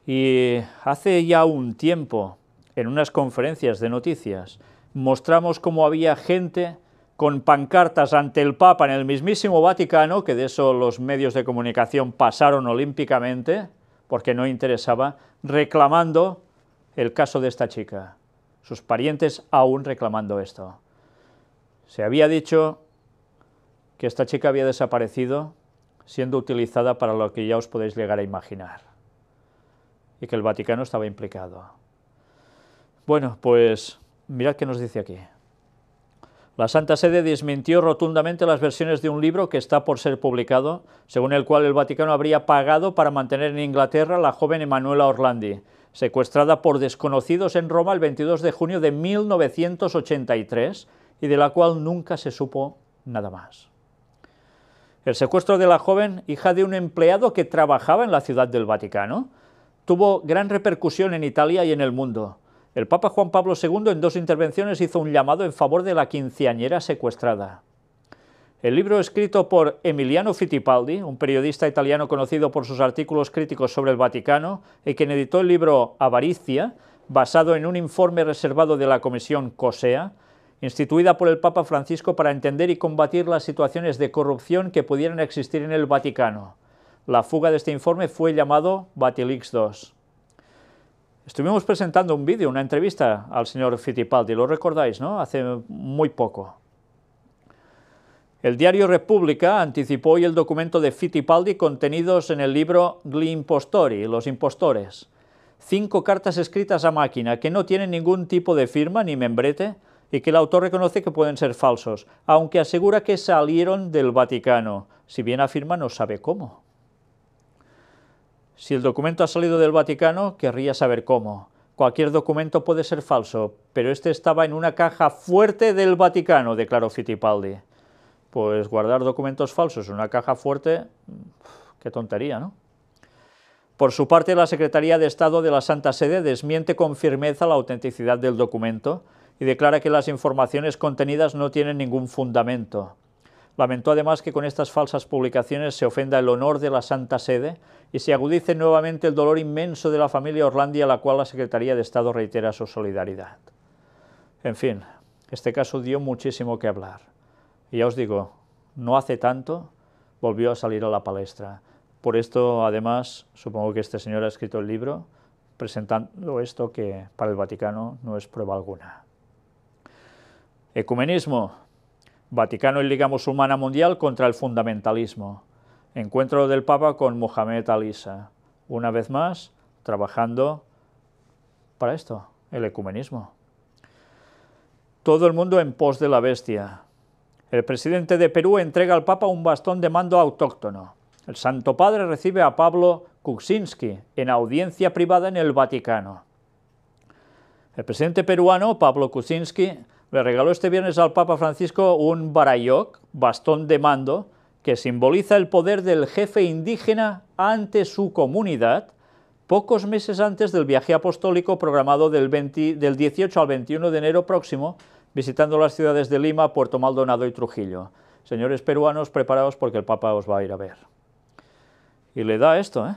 Speaker 1: Y hace ya un tiempo, en unas conferencias de noticias, mostramos cómo había gente con pancartas ante el Papa en el mismísimo Vaticano, que de eso los medios de comunicación pasaron olímpicamente, porque no interesaba, reclamando el caso de esta chica, sus parientes aún reclamando esto. Se había dicho que esta chica había desaparecido siendo utilizada para lo que ya os podéis llegar a imaginar y que el Vaticano estaba implicado. Bueno, pues mirad qué nos dice aquí. La Santa Sede desmintió rotundamente las versiones de un libro que está por ser publicado, según el cual el Vaticano habría pagado para mantener en Inglaterra a la joven Emanuela Orlandi, secuestrada por desconocidos en Roma el 22 de junio de 1983 y de la cual nunca se supo nada más. El secuestro de la joven, hija de un empleado que trabajaba en la ciudad del Vaticano, tuvo gran repercusión en Italia y en el mundo. El Papa Juan Pablo II en dos intervenciones hizo un llamado en favor de la quinceañera secuestrada. El libro escrito por Emiliano Fittipaldi, un periodista italiano conocido por sus artículos críticos sobre el Vaticano, y quien editó el libro Avaricia, basado en un informe reservado de la Comisión COSEA, instituida por el Papa Francisco para entender y combatir las situaciones de corrupción que pudieran existir en el Vaticano. La fuga de este informe fue llamado Batilix II. Estuvimos presentando un vídeo, una entrevista al señor Fittipaldi, lo recordáis, ¿no? Hace muy poco. El diario República anticipó hoy el documento de Fittipaldi contenidos en el libro Gli Impostori, Los Impostores. Cinco cartas escritas a máquina que no tienen ningún tipo de firma ni membrete y que el autor reconoce que pueden ser falsos, aunque asegura que salieron del Vaticano, si bien afirma no sabe cómo. Si el documento ha salido del Vaticano, querría saber cómo. Cualquier documento puede ser falso, pero este estaba en una caja fuerte del Vaticano, declaró Fittipaldi pues guardar documentos falsos en una caja fuerte, qué tontería, ¿no? Por su parte, la Secretaría de Estado de la Santa Sede desmiente con firmeza la autenticidad del documento y declara que las informaciones contenidas no tienen ningún fundamento. Lamentó además que con estas falsas publicaciones se ofenda el honor de la Santa Sede y se agudice nuevamente el dolor inmenso de la familia Orlandi a la cual la Secretaría de Estado reitera su solidaridad. En fin, este caso dio muchísimo que hablar. Y ya os digo, no hace tanto volvió a salir a la palestra. Por esto, además, supongo que este señor ha escrito el libro presentando esto que para el Vaticano no es prueba alguna. Ecumenismo. Vaticano y Liga Musulmana Mundial contra el fundamentalismo. Encuentro del Papa con Mohamed Alisa. Una vez más, trabajando para esto, el ecumenismo. Todo el mundo en pos de la bestia. El presidente de Perú entrega al Papa un bastón de mando autóctono. El Santo Padre recibe a Pablo Kuczynski en audiencia privada en el Vaticano. El presidente peruano, Pablo Kuczynski, le regaló este viernes al Papa Francisco un barayoc, bastón de mando, que simboliza el poder del jefe indígena ante su comunidad, pocos meses antes del viaje apostólico programado del, del 18 al 21 de enero próximo visitando las ciudades de Lima, Puerto Maldonado y Trujillo. Señores peruanos, preparaos porque el Papa os va a ir a ver. Y le da esto, ¿eh?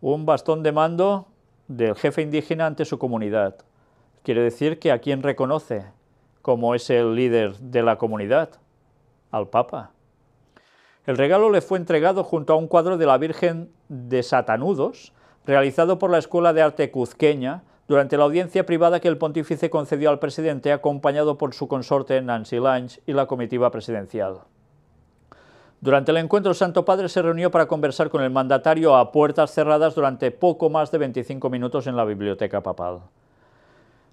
Speaker 1: Un bastón de mando del jefe indígena ante su comunidad. Quiere decir que a quien reconoce como es el líder de la comunidad, al Papa. El regalo le fue entregado junto a un cuadro de la Virgen de Satanudos, realizado por la Escuela de Arte Cuzqueña, durante la audiencia privada que el pontífice concedió al presidente acompañado por su consorte Nancy Lange y la comitiva presidencial. Durante el encuentro, el Santo Padre se reunió para conversar con el mandatario a puertas cerradas durante poco más de 25 minutos en la biblioteca papal.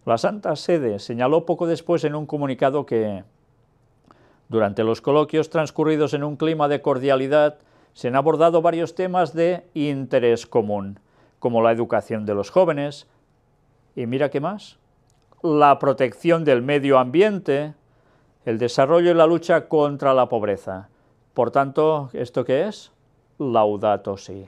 Speaker 1: La Santa Sede señaló poco después en un comunicado que, durante los coloquios transcurridos en un clima de cordialidad, se han abordado varios temas de interés común, como la educación de los jóvenes, y mira qué más, la protección del medio ambiente, el desarrollo y la lucha contra la pobreza. Por tanto, ¿esto qué es? Laudato si.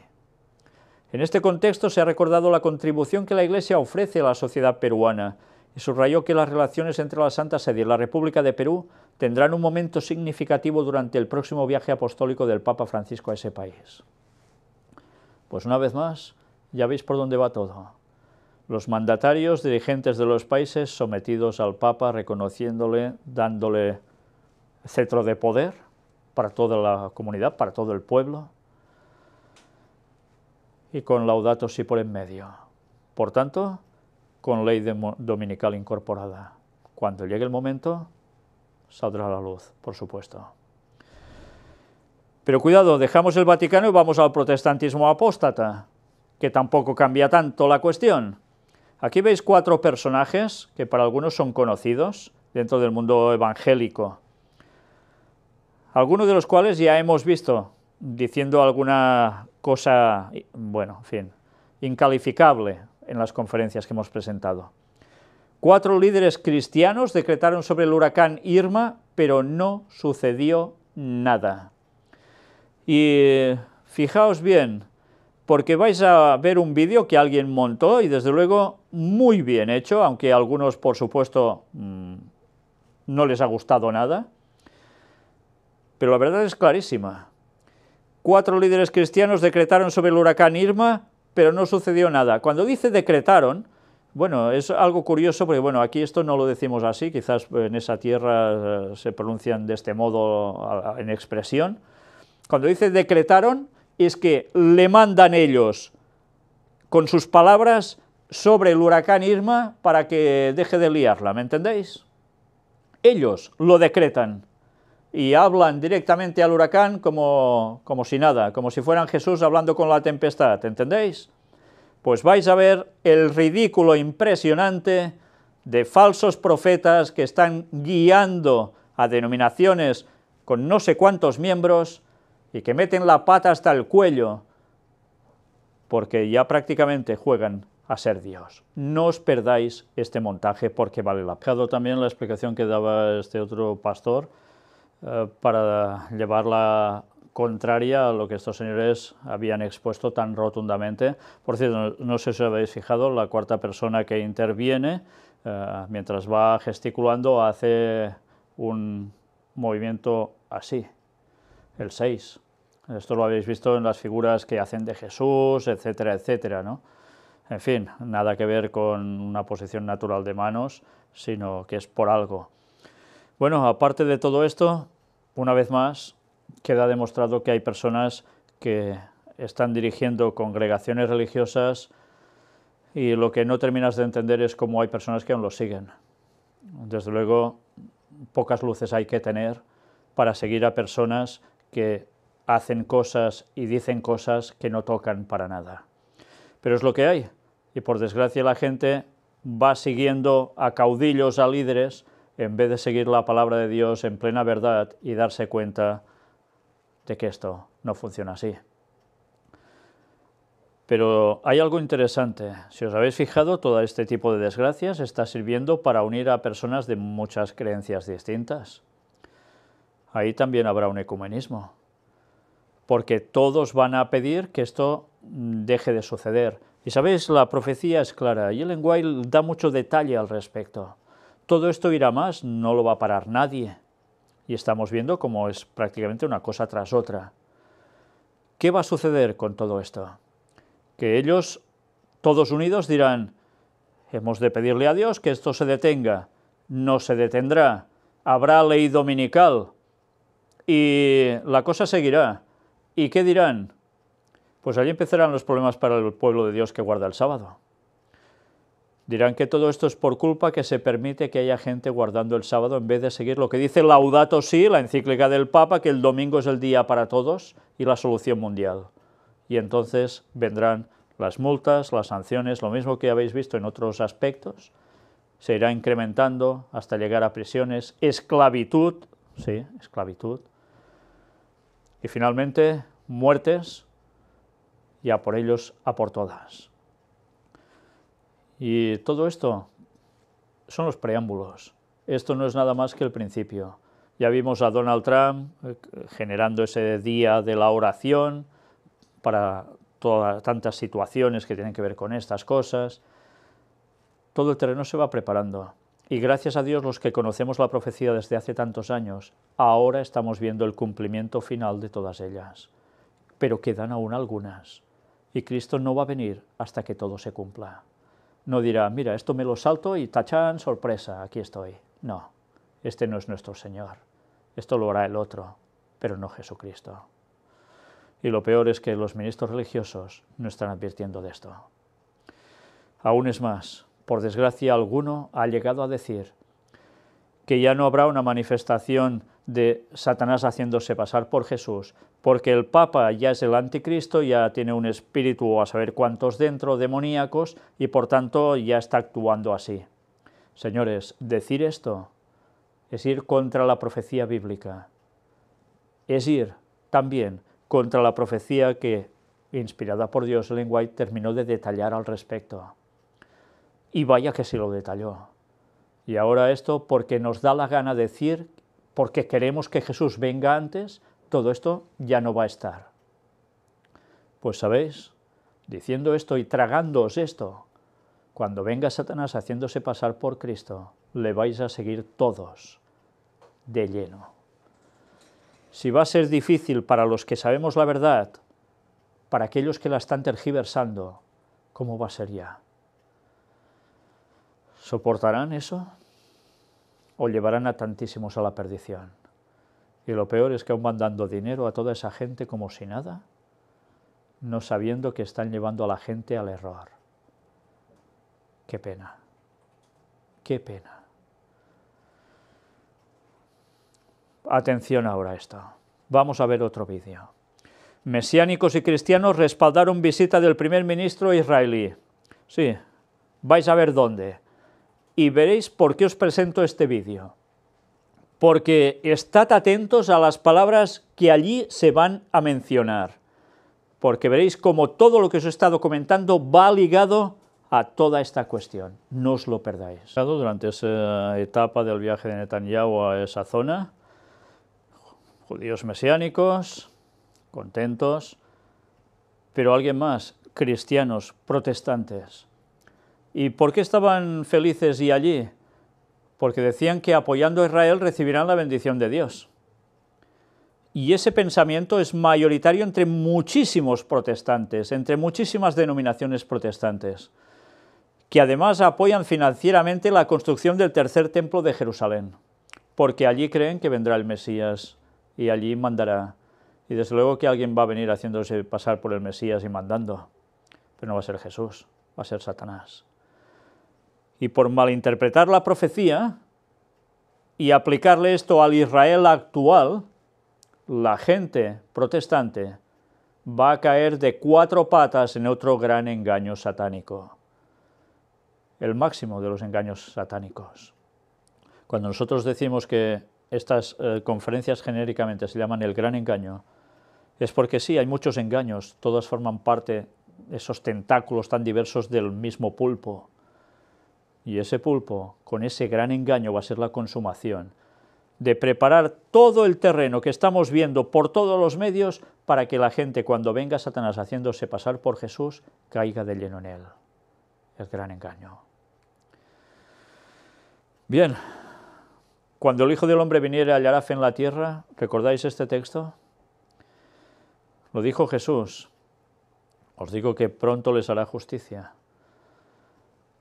Speaker 1: En este contexto se ha recordado la contribución que la Iglesia ofrece a la sociedad peruana y subrayó que las relaciones entre la Santa Sede y la República de Perú tendrán un momento significativo durante el próximo viaje apostólico del Papa Francisco a ese país. Pues una vez más, ya veis por dónde va todo. Los mandatarios dirigentes de los países sometidos al Papa, reconociéndole, dándole cetro de poder para toda la comunidad, para todo el pueblo, y con Laudato Si por en medio. Por tanto, con ley dominical incorporada. Cuando llegue el momento, saldrá la luz, por supuesto. Pero cuidado, dejamos el Vaticano y vamos al protestantismo apóstata, que tampoco cambia tanto la cuestión. Aquí veis cuatro personajes que para algunos son conocidos dentro del mundo evangélico, algunos de los cuales ya hemos visto diciendo alguna cosa, bueno, en fin, incalificable en las conferencias que hemos presentado. Cuatro líderes cristianos decretaron sobre el huracán Irma, pero no sucedió nada. Y fijaos bien, porque vais a ver un vídeo que alguien montó y desde luego muy bien hecho, aunque a algunos, por supuesto, mm, no les ha gustado nada. Pero la verdad es clarísima. Cuatro líderes cristianos decretaron sobre el huracán Irma, pero no sucedió nada. Cuando dice decretaron, bueno, es algo curioso porque, bueno, aquí esto no lo decimos así, quizás en esa tierra eh, se pronuncian de este modo en expresión. Cuando dice decretaron, es que le mandan ellos, con sus palabras, sobre el huracán Irma para que deje de liarla, ¿me entendéis? Ellos lo decretan y hablan directamente al huracán como, como si nada, como si fueran Jesús hablando con la tempestad, ¿entendéis? Pues vais a ver el ridículo impresionante de falsos profetas que están guiando a denominaciones con no sé cuántos miembros y que meten la pata hasta el cuello, porque ya prácticamente juegan a ser Dios. No os perdáis este montaje porque vale la pena. También la explicación que daba este otro pastor eh, para llevarla contraria a lo que estos señores habían expuesto tan rotundamente. Por cierto, no, sé si habéis fijado, la cuarta persona que interviene, eh, mientras va gesticulando, hace un movimiento así, el 6. Esto lo habéis visto en las figuras que hacen de Jesús, etcétera, etcétera, ¿no? En fin, nada que ver con una posición natural de manos, sino que es por algo. Bueno, aparte de todo esto, una vez más, queda demostrado que hay personas que están dirigiendo congregaciones religiosas y lo que no terminas de entender es cómo hay personas que aún lo siguen. Desde luego, pocas luces hay que tener para seguir a personas que hacen cosas y dicen cosas que no tocan para nada. Pero es lo que hay y por desgracia la gente va siguiendo a caudillos, a líderes, en vez de seguir la palabra de Dios en plena verdad y darse cuenta de que esto no funciona así. Pero hay algo interesante. Si os habéis fijado, todo este tipo de desgracias está sirviendo para unir a personas de muchas creencias distintas. Ahí también habrá un ecumenismo, porque todos van a pedir que esto deje de suceder y sabéis, la profecía es clara y Ellen White da mucho detalle al respecto. Todo esto irá más, no lo va a parar nadie. Y estamos viendo cómo es prácticamente una cosa tras otra. ¿Qué va a suceder con todo esto? Que ellos, todos unidos, dirán, hemos de pedirle a Dios que esto se detenga. No se detendrá. Habrá ley dominical. Y la cosa seguirá. ¿Y qué dirán? Pues allí empezarán los problemas para el pueblo de Dios que guarda el sábado. Dirán que todo esto es por culpa que se permite que haya gente guardando el sábado en vez de seguir lo que dice Laudato Si, la encíclica del Papa, que el domingo es el día para todos y la solución mundial. Y entonces vendrán las multas, las sanciones, lo mismo que habéis visto en otros aspectos, se irá incrementando hasta llegar a prisiones, esclavitud, sí, esclavitud, y finalmente muertes y a por ellos, a por todas. Y todo esto son los preámbulos. Esto no es nada más que el principio. Ya vimos a Donald Trump eh, generando ese día de la oración para todas tantas situaciones que tienen que ver con estas cosas. Todo el terreno se va preparando. Y gracias a Dios los que conocemos la profecía desde hace tantos años, ahora estamos viendo el cumplimiento final de todas ellas. Pero quedan aún algunas. Y Cristo no va a venir hasta que todo se cumpla. No dirá, mira, esto me lo salto y tachan sorpresa, aquí estoy. No, este no es nuestro Señor. Esto lo hará el otro, pero no Jesucristo. Y lo peor es que los ministros religiosos no están advirtiendo de esto. Aún es más, por desgracia alguno ha llegado a decir que ya no habrá una manifestación de Satanás haciéndose pasar por Jesús, porque el Papa ya es el anticristo, ya tiene un espíritu a saber cuántos dentro, demoníacos, y por tanto ya está actuando así. Señores, decir esto es ir contra la profecía bíblica, es ir también contra la profecía que, inspirada por Dios, Len White terminó de detallar al respecto. Y vaya que se lo detalló. Y ahora esto porque nos da la gana decir, porque queremos que Jesús venga antes, todo esto ya no va a estar. Pues sabéis, diciendo esto y tragándoos esto, cuando venga Satanás haciéndose pasar por Cristo, le vais a seguir todos de lleno. Si va a ser difícil para los que sabemos la verdad, para aquellos que la están tergiversando, ¿cómo va a ser ya? ¿Soportarán eso? o llevarán a tantísimos a la perdición. Y lo peor es que aún van dando dinero a toda esa gente como si nada, no sabiendo que están llevando a la gente al error. Qué pena, qué pena. Atención ahora a esto. Vamos a ver otro vídeo. Mesiánicos y cristianos respaldaron visita del primer ministro israelí. Sí, vais a ver dónde y veréis por qué os presento este vídeo. Porque estad atentos a las palabras que allí se van a mencionar. Porque veréis cómo todo lo que os he estado comentando va ligado a toda esta cuestión. No os lo perdáis. Durante esa etapa del viaje de Netanyahu a esa zona, judíos mesiánicos, contentos, pero alguien más, cristianos, protestantes, ¿Y por qué estaban felices y allí? Porque decían que apoyando a Israel recibirán la bendición de Dios. Y ese pensamiento es mayoritario entre muchísimos protestantes, entre muchísimas denominaciones protestantes, que además apoyan financieramente la construcción del tercer templo de Jerusalén, porque allí creen que vendrá el Mesías y allí mandará. Y desde luego que alguien va a venir haciéndose pasar por el Mesías y mandando, pero no va a ser Jesús, va a ser Satanás y por malinterpretar la profecía y aplicarle esto al Israel actual, la gente protestante va a caer de cuatro patas en otro gran engaño satánico, el máximo de los engaños satánicos. Cuando nosotros decimos que estas eh, conferencias genéricamente se llaman el gran engaño, es porque sí, hay muchos engaños, todas forman parte, de esos tentáculos tan diversos del mismo pulpo y ese pulpo, con ese gran engaño, va a ser la consumación de preparar todo el terreno que estamos viendo por todos los medios para que la gente, cuando venga Satanás haciéndose pasar por Jesús, caiga de lleno en él. El gran engaño. Bien, cuando el Hijo del Hombre viniera a fe en la tierra, ¿recordáis este texto? Lo dijo Jesús. Os digo que pronto les hará justicia.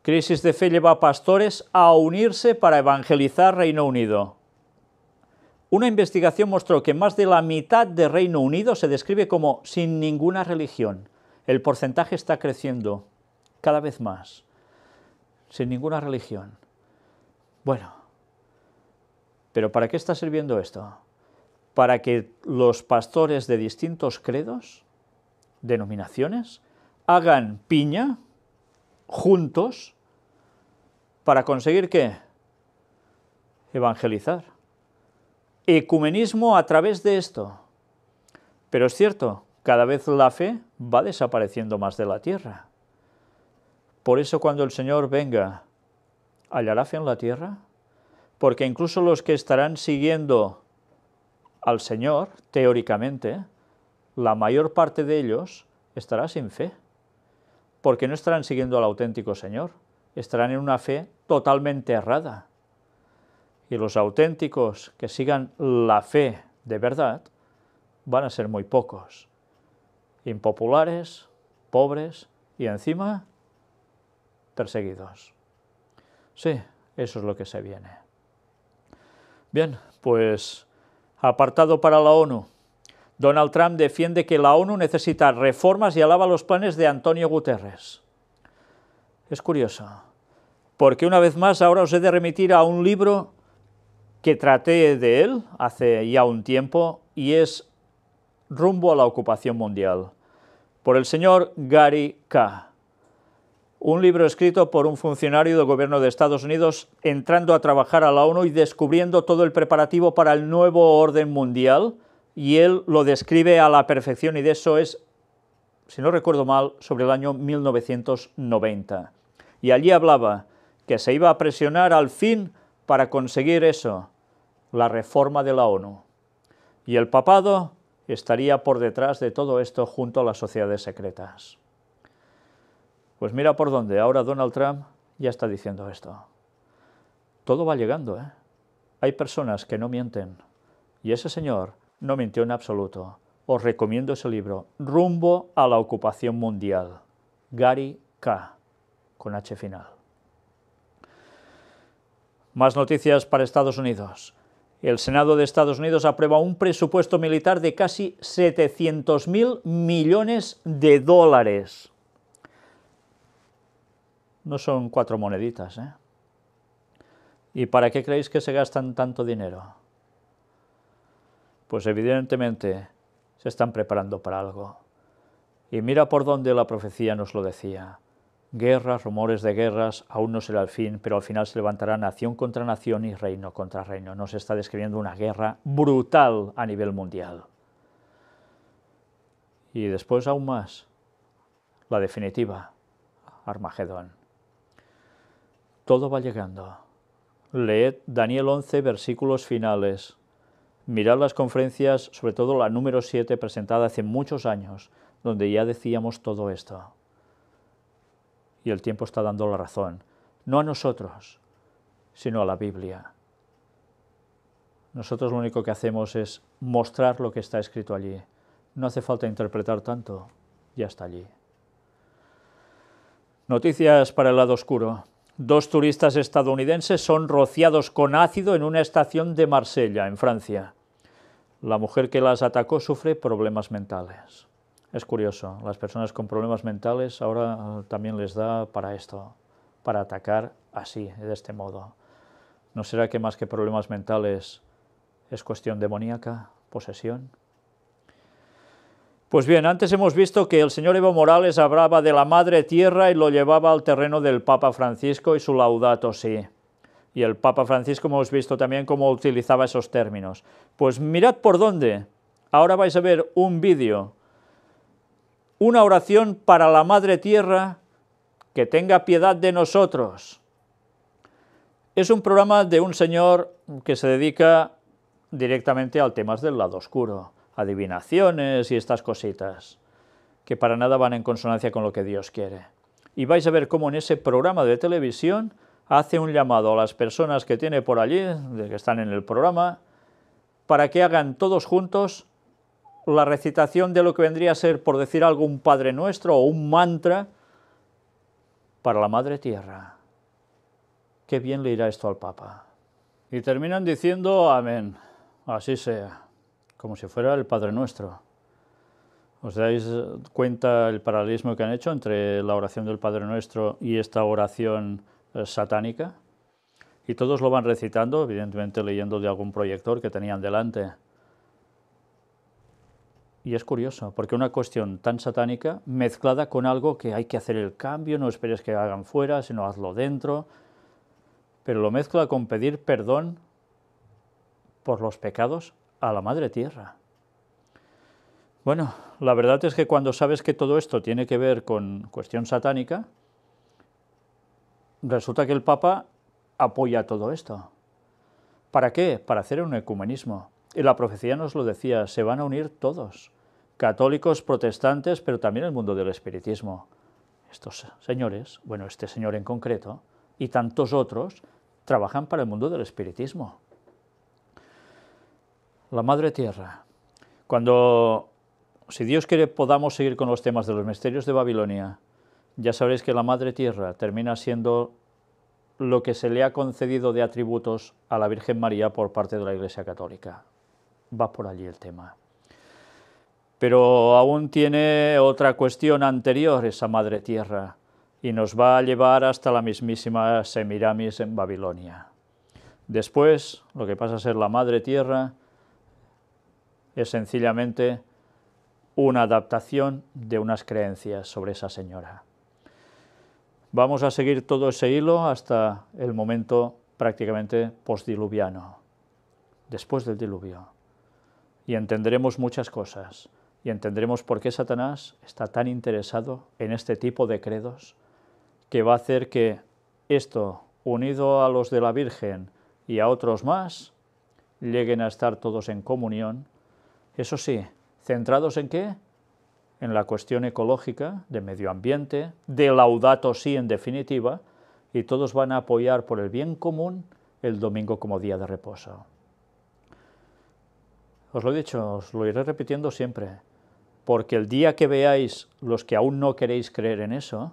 Speaker 1: Crisis de fe lleva a pastores a unirse para evangelizar Reino Unido. Una investigación mostró que más de la mitad de Reino Unido se describe como sin ninguna religión. El porcentaje está creciendo cada vez más, sin ninguna religión. Bueno, pero ¿para qué está sirviendo esto? Para que los pastores de distintos credos, denominaciones, hagan piña juntos para conseguir qué? Evangelizar. Ecumenismo a través de esto. Pero es cierto, cada vez la fe va desapareciendo más de la tierra. Por eso cuando el Señor venga, ¿hallará fe en la tierra? Porque incluso los que estarán siguiendo al Señor, teóricamente, la mayor parte de ellos estará sin fe porque no estarán siguiendo al auténtico Señor, estarán en una fe totalmente errada. Y los auténticos que sigan la fe de verdad van a ser muy pocos, impopulares, pobres y encima perseguidos. Sí, eso es lo que se viene. Bien, pues apartado para la ONU, Donald Trump defiende que la ONU necesita reformas y alaba los planes de Antonio Guterres. Es curioso, porque una vez más ahora os he de remitir a un libro que traté de él hace ya un tiempo y es Rumbo a la ocupación mundial, por el señor Gary K. Un libro escrito por un funcionario del gobierno de Estados Unidos entrando a trabajar a la ONU y descubriendo todo el preparativo para el nuevo orden mundial y él lo describe a la perfección y de eso es, si no recuerdo mal, sobre el año 1990. Y allí hablaba que se iba a presionar al fin para conseguir eso, la reforma de la ONU. Y el papado estaría por detrás de todo esto junto a las sociedades secretas. Pues mira por dónde, ahora Donald Trump ya está diciendo esto. Todo va llegando, ¿eh? Hay personas que no mienten. Y ese señor no mintió en absoluto. Os recomiendo ese libro, Rumbo a la ocupación mundial, Gary K, con H final. Más noticias para Estados Unidos. El Senado de Estados Unidos aprueba un presupuesto militar de casi 700.000 millones de dólares. No son cuatro moneditas, ¿eh? ¿Y para qué creéis que se gastan tanto dinero? pues evidentemente se están preparando para algo. Y mira por dónde la profecía nos lo decía. Guerras, rumores de guerras, aún no será el fin, pero al final se levantará nación contra nación y reino contra reino. Nos está describiendo una guerra brutal a nivel mundial. Y después aún más, la definitiva, Armagedón. Todo va llegando. Leed Daniel 11, versículos finales, Mirad las conferencias, sobre todo la número 7 presentada hace muchos años, donde ya decíamos todo esto. Y el tiempo está dando la razón, no a nosotros, sino a la Biblia. Nosotros lo único que hacemos es mostrar lo que está escrito allí. No hace falta interpretar tanto, ya está allí. Noticias para el lado oscuro. Dos turistas estadounidenses son rociados con ácido en una estación de Marsella, en Francia. La mujer que las atacó sufre problemas mentales. Es curioso, las personas con problemas mentales ahora eh, también les da para esto, para atacar así, de este modo. ¿No será que más que problemas mentales es cuestión demoníaca, posesión? Pues bien, antes hemos visto que el señor Evo Morales hablaba de la madre tierra y lo llevaba al terreno del Papa Francisco y su laudato sí y el Papa Francisco hemos visto también cómo utilizaba esos términos. Pues mirad por dónde. Ahora vais a ver un vídeo, una oración para la Madre Tierra que tenga piedad de nosotros. Es un programa de un señor que se dedica directamente al temas del lado oscuro, adivinaciones y estas cositas, que para nada van en consonancia con lo que Dios quiere. Y vais a ver cómo en ese programa de televisión hace un llamado a las personas que tiene por allí, que están en el programa, para que hagan todos juntos la recitación de lo que vendría a ser, por decir algo, un Padre Nuestro o un mantra para la Madre Tierra. Qué bien le irá esto al Papa. Y terminan diciendo amén, así sea, como si fuera el Padre Nuestro. ¿Os dais cuenta el paralelismo que han hecho entre la oración del Padre Nuestro y esta oración? Eh, satánica, y todos lo van recitando, evidentemente leyendo de algún proyector que tenían delante. Y es curioso, porque una cuestión tan satánica mezclada con algo que hay que hacer el cambio, no esperes que hagan fuera, sino hazlo dentro, pero lo mezcla con pedir perdón por los pecados a la Madre Tierra. Bueno, la verdad es que cuando sabes que todo esto tiene que ver con cuestión satánica, resulta que el Papa apoya todo esto. ¿Para qué? Para hacer un ecumenismo. Y la profecía nos lo decía, se van a unir todos, católicos, protestantes, pero también el mundo del espiritismo. Estos señores, bueno, este señor en concreto, y tantos otros, trabajan para el mundo del espiritismo. La Madre Tierra. Cuando, si Dios quiere, podamos seguir con los temas de los misterios de Babilonia, ya sabréis que la Madre Tierra termina siendo lo que se le ha concedido de atributos a la Virgen María por parte de la Iglesia Católica. Va por allí el tema. Pero aún tiene otra cuestión anterior esa Madre Tierra y nos va a llevar hasta la mismísima Semiramis en Babilonia. Después, lo que pasa a ser la Madre Tierra es sencillamente una adaptación de unas creencias sobre esa señora. Vamos a seguir todo ese hilo hasta el momento prácticamente postdiluviano, después del diluvio. Y entenderemos muchas cosas. Y entenderemos por qué Satanás está tan interesado en este tipo de credos que va a hacer que esto, unido a los de la Virgen y a otros más, lleguen a estar todos en comunión. Eso sí, centrados en qué? en la cuestión ecológica, de medio ambiente, de laudato sí en definitiva, y todos van a apoyar por el bien común el domingo como día de reposo. Os lo he dicho, os lo iré repitiendo siempre, porque el día que veáis, los que aún no queréis creer en eso,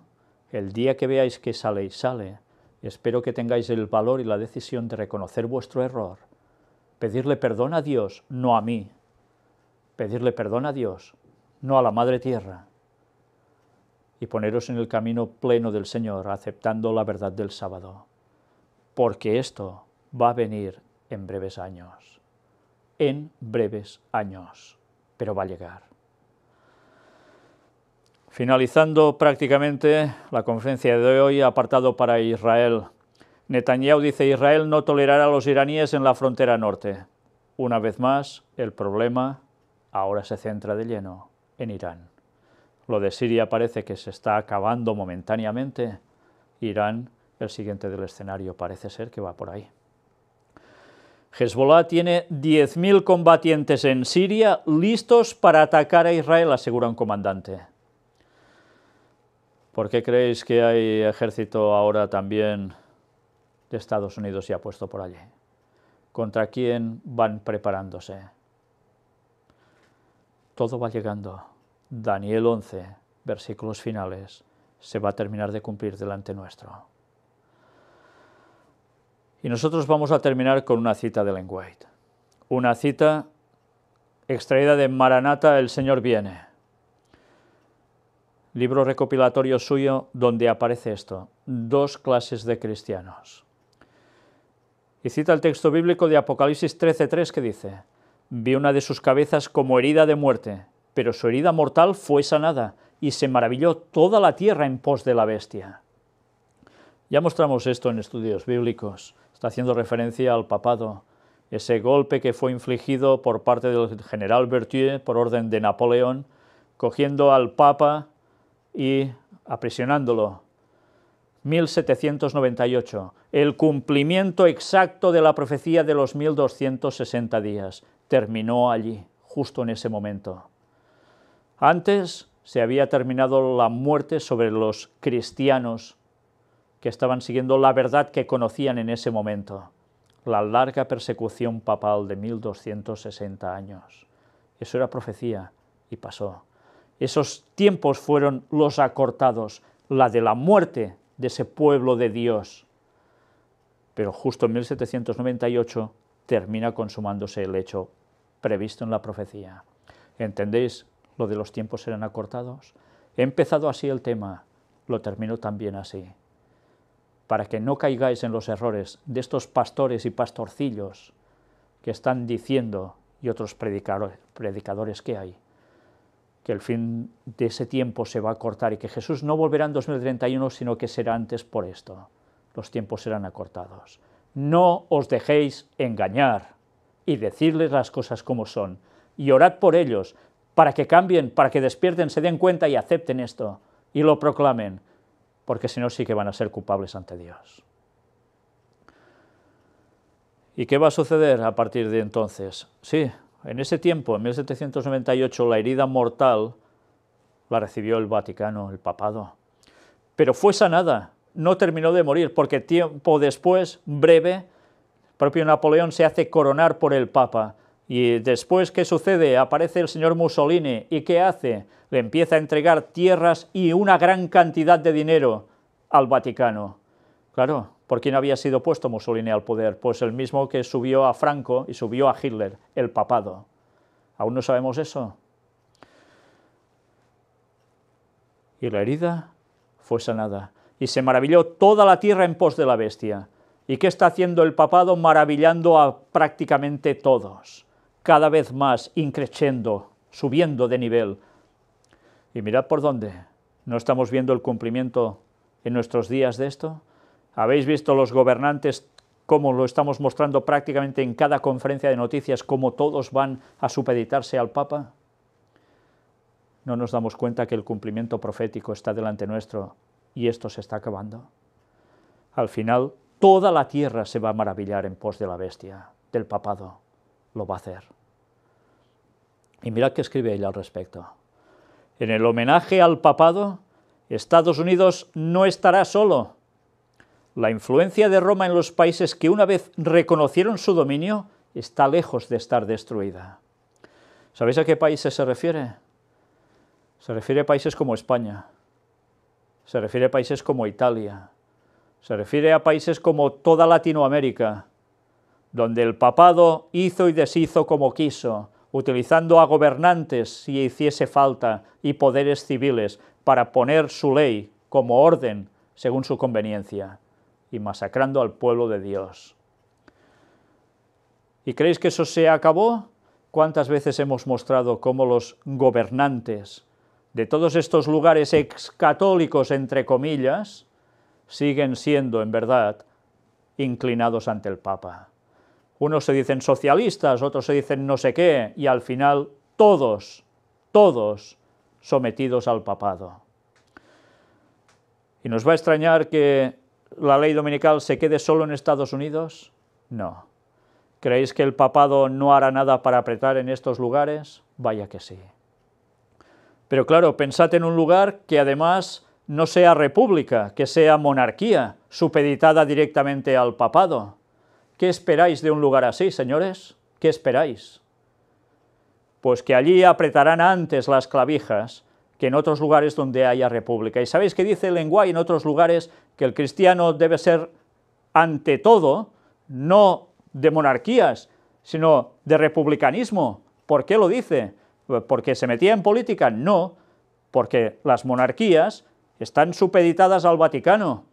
Speaker 1: el día que veáis que sale y sale, espero que tengáis el valor y la decisión de reconocer vuestro error, pedirle perdón a Dios, no a mí, pedirle perdón a Dios, no a la madre tierra, y poneros en el camino pleno del Señor, aceptando la verdad del sábado, porque esto va a venir en breves años, en breves años, pero va a llegar. Finalizando prácticamente la conferencia de hoy, apartado para Israel. Netanyahu dice, Israel no tolerará a los iraníes en la frontera norte. Una vez más, el problema ahora se centra de lleno en Irán. Lo de Siria parece que se está acabando momentáneamente. Irán, el siguiente del escenario, parece ser que va por ahí. Hezbollah tiene 10.000 combatientes en Siria listos para atacar a Israel, asegura un comandante. ¿Por qué creéis que hay ejército ahora también de Estados Unidos ha puesto por allí? ¿Contra quién van preparándose? todo va llegando. Daniel 11, versículos finales, se va a terminar de cumplir delante nuestro. Y nosotros vamos a terminar con una cita de Len Una cita extraída de Maranata, El Señor viene. Libro recopilatorio suyo donde aparece esto, dos clases de cristianos. Y cita el texto bíblico de Apocalipsis 13.3 que dice, Vi una de sus cabezas como herida de muerte, pero su herida mortal fue sanada, y se maravilló toda la tierra en pos de la bestia. Ya mostramos esto en estudios bíblicos. Está haciendo referencia al papado, ese golpe que fue infligido por parte del general Berthier por orden de Napoleón, cogiendo al papa y aprisionándolo. 1798, el cumplimiento exacto de la profecía de los 1260 días terminó allí, justo en ese momento. Antes se había terminado la muerte sobre los cristianos que estaban siguiendo la verdad que conocían en ese momento, la larga persecución papal de 1260 años. Eso era profecía y pasó. Esos tiempos fueron los acortados, la de la muerte de ese pueblo de Dios. Pero justo en 1798 termina consumándose el hecho previsto en la profecía. ¿Entendéis lo de los tiempos serán acortados? He empezado así el tema, lo termino también así. Para que no caigáis en los errores de estos pastores y pastorcillos que están diciendo y otros predicadores que hay, que el fin de ese tiempo se va a cortar y que Jesús no volverá en 2031, sino que será antes por esto. Los tiempos serán acortados. No os dejéis engañar y decirles las cosas como son. Y orad por ellos, para que cambien, para que despierten, se den cuenta y acepten esto y lo proclamen, porque si no sí que van a ser culpables ante Dios. ¿Y qué va a suceder a partir de entonces? Sí, en ese tiempo, en 1798, la herida mortal la recibió el Vaticano, el papado, pero fue sanada no terminó de morir, porque tiempo después, breve, propio Napoleón se hace coronar por el Papa. Y después, ¿qué sucede? Aparece el señor Mussolini. ¿Y qué hace? Le empieza a entregar tierras y una gran cantidad de dinero al Vaticano. Claro, ¿por quién había sido puesto Mussolini al poder? Pues el mismo que subió a Franco y subió a Hitler, el papado. ¿Aún no sabemos eso? Y la herida fue sanada y se maravilló toda la tierra en pos de la bestia. ¿Y qué está haciendo el papado? Maravillando a prácticamente todos, cada vez más increciendo, subiendo de nivel. Y mirad por dónde. ¿No estamos viendo el cumplimiento en nuestros días de esto? ¿Habéis visto los gobernantes cómo lo estamos mostrando prácticamente en cada conferencia de noticias, cómo todos van a supeditarse al Papa? No nos damos cuenta que el cumplimiento profético está delante nuestro y esto se está acabando. Al final, toda la tierra se va a maravillar en pos de la bestia, del papado. Lo va a hacer. Y mirad qué escribe ella al respecto. En el homenaje al papado, Estados Unidos no estará solo. La influencia de Roma en los países que una vez reconocieron su dominio está lejos de estar destruida. ¿Sabéis a qué países se refiere? Se refiere a países como España, se refiere a países como Italia, se refiere a países como toda Latinoamérica, donde el papado hizo y deshizo como quiso, utilizando a gobernantes si hiciese falta y poderes civiles para poner su ley como orden según su conveniencia y masacrando al pueblo de Dios. ¿Y creéis que eso se acabó? ¿Cuántas veces hemos mostrado cómo los gobernantes de todos estos lugares excatólicos, entre comillas, siguen siendo, en verdad, inclinados ante el Papa. Unos se dicen socialistas, otros se dicen no sé qué, y al final todos, todos sometidos al papado. ¿Y nos va a extrañar que la ley dominical se quede solo en Estados Unidos? No. ¿Creéis que el papado no hará nada para apretar en estos lugares? Vaya que sí. Pero claro, pensad en un lugar que además no sea república, que sea monarquía, supeditada directamente al papado. ¿Qué esperáis de un lugar así, señores? ¿Qué esperáis? Pues que allí apretarán antes las clavijas que en otros lugares donde haya república. Y sabéis que dice el lenguaje en otros lugares que el cristiano debe ser, ante todo, no de monarquías, sino de republicanismo. ¿Por qué lo dice? porque se metía en política, no, porque las monarquías están supeditadas al Vaticano,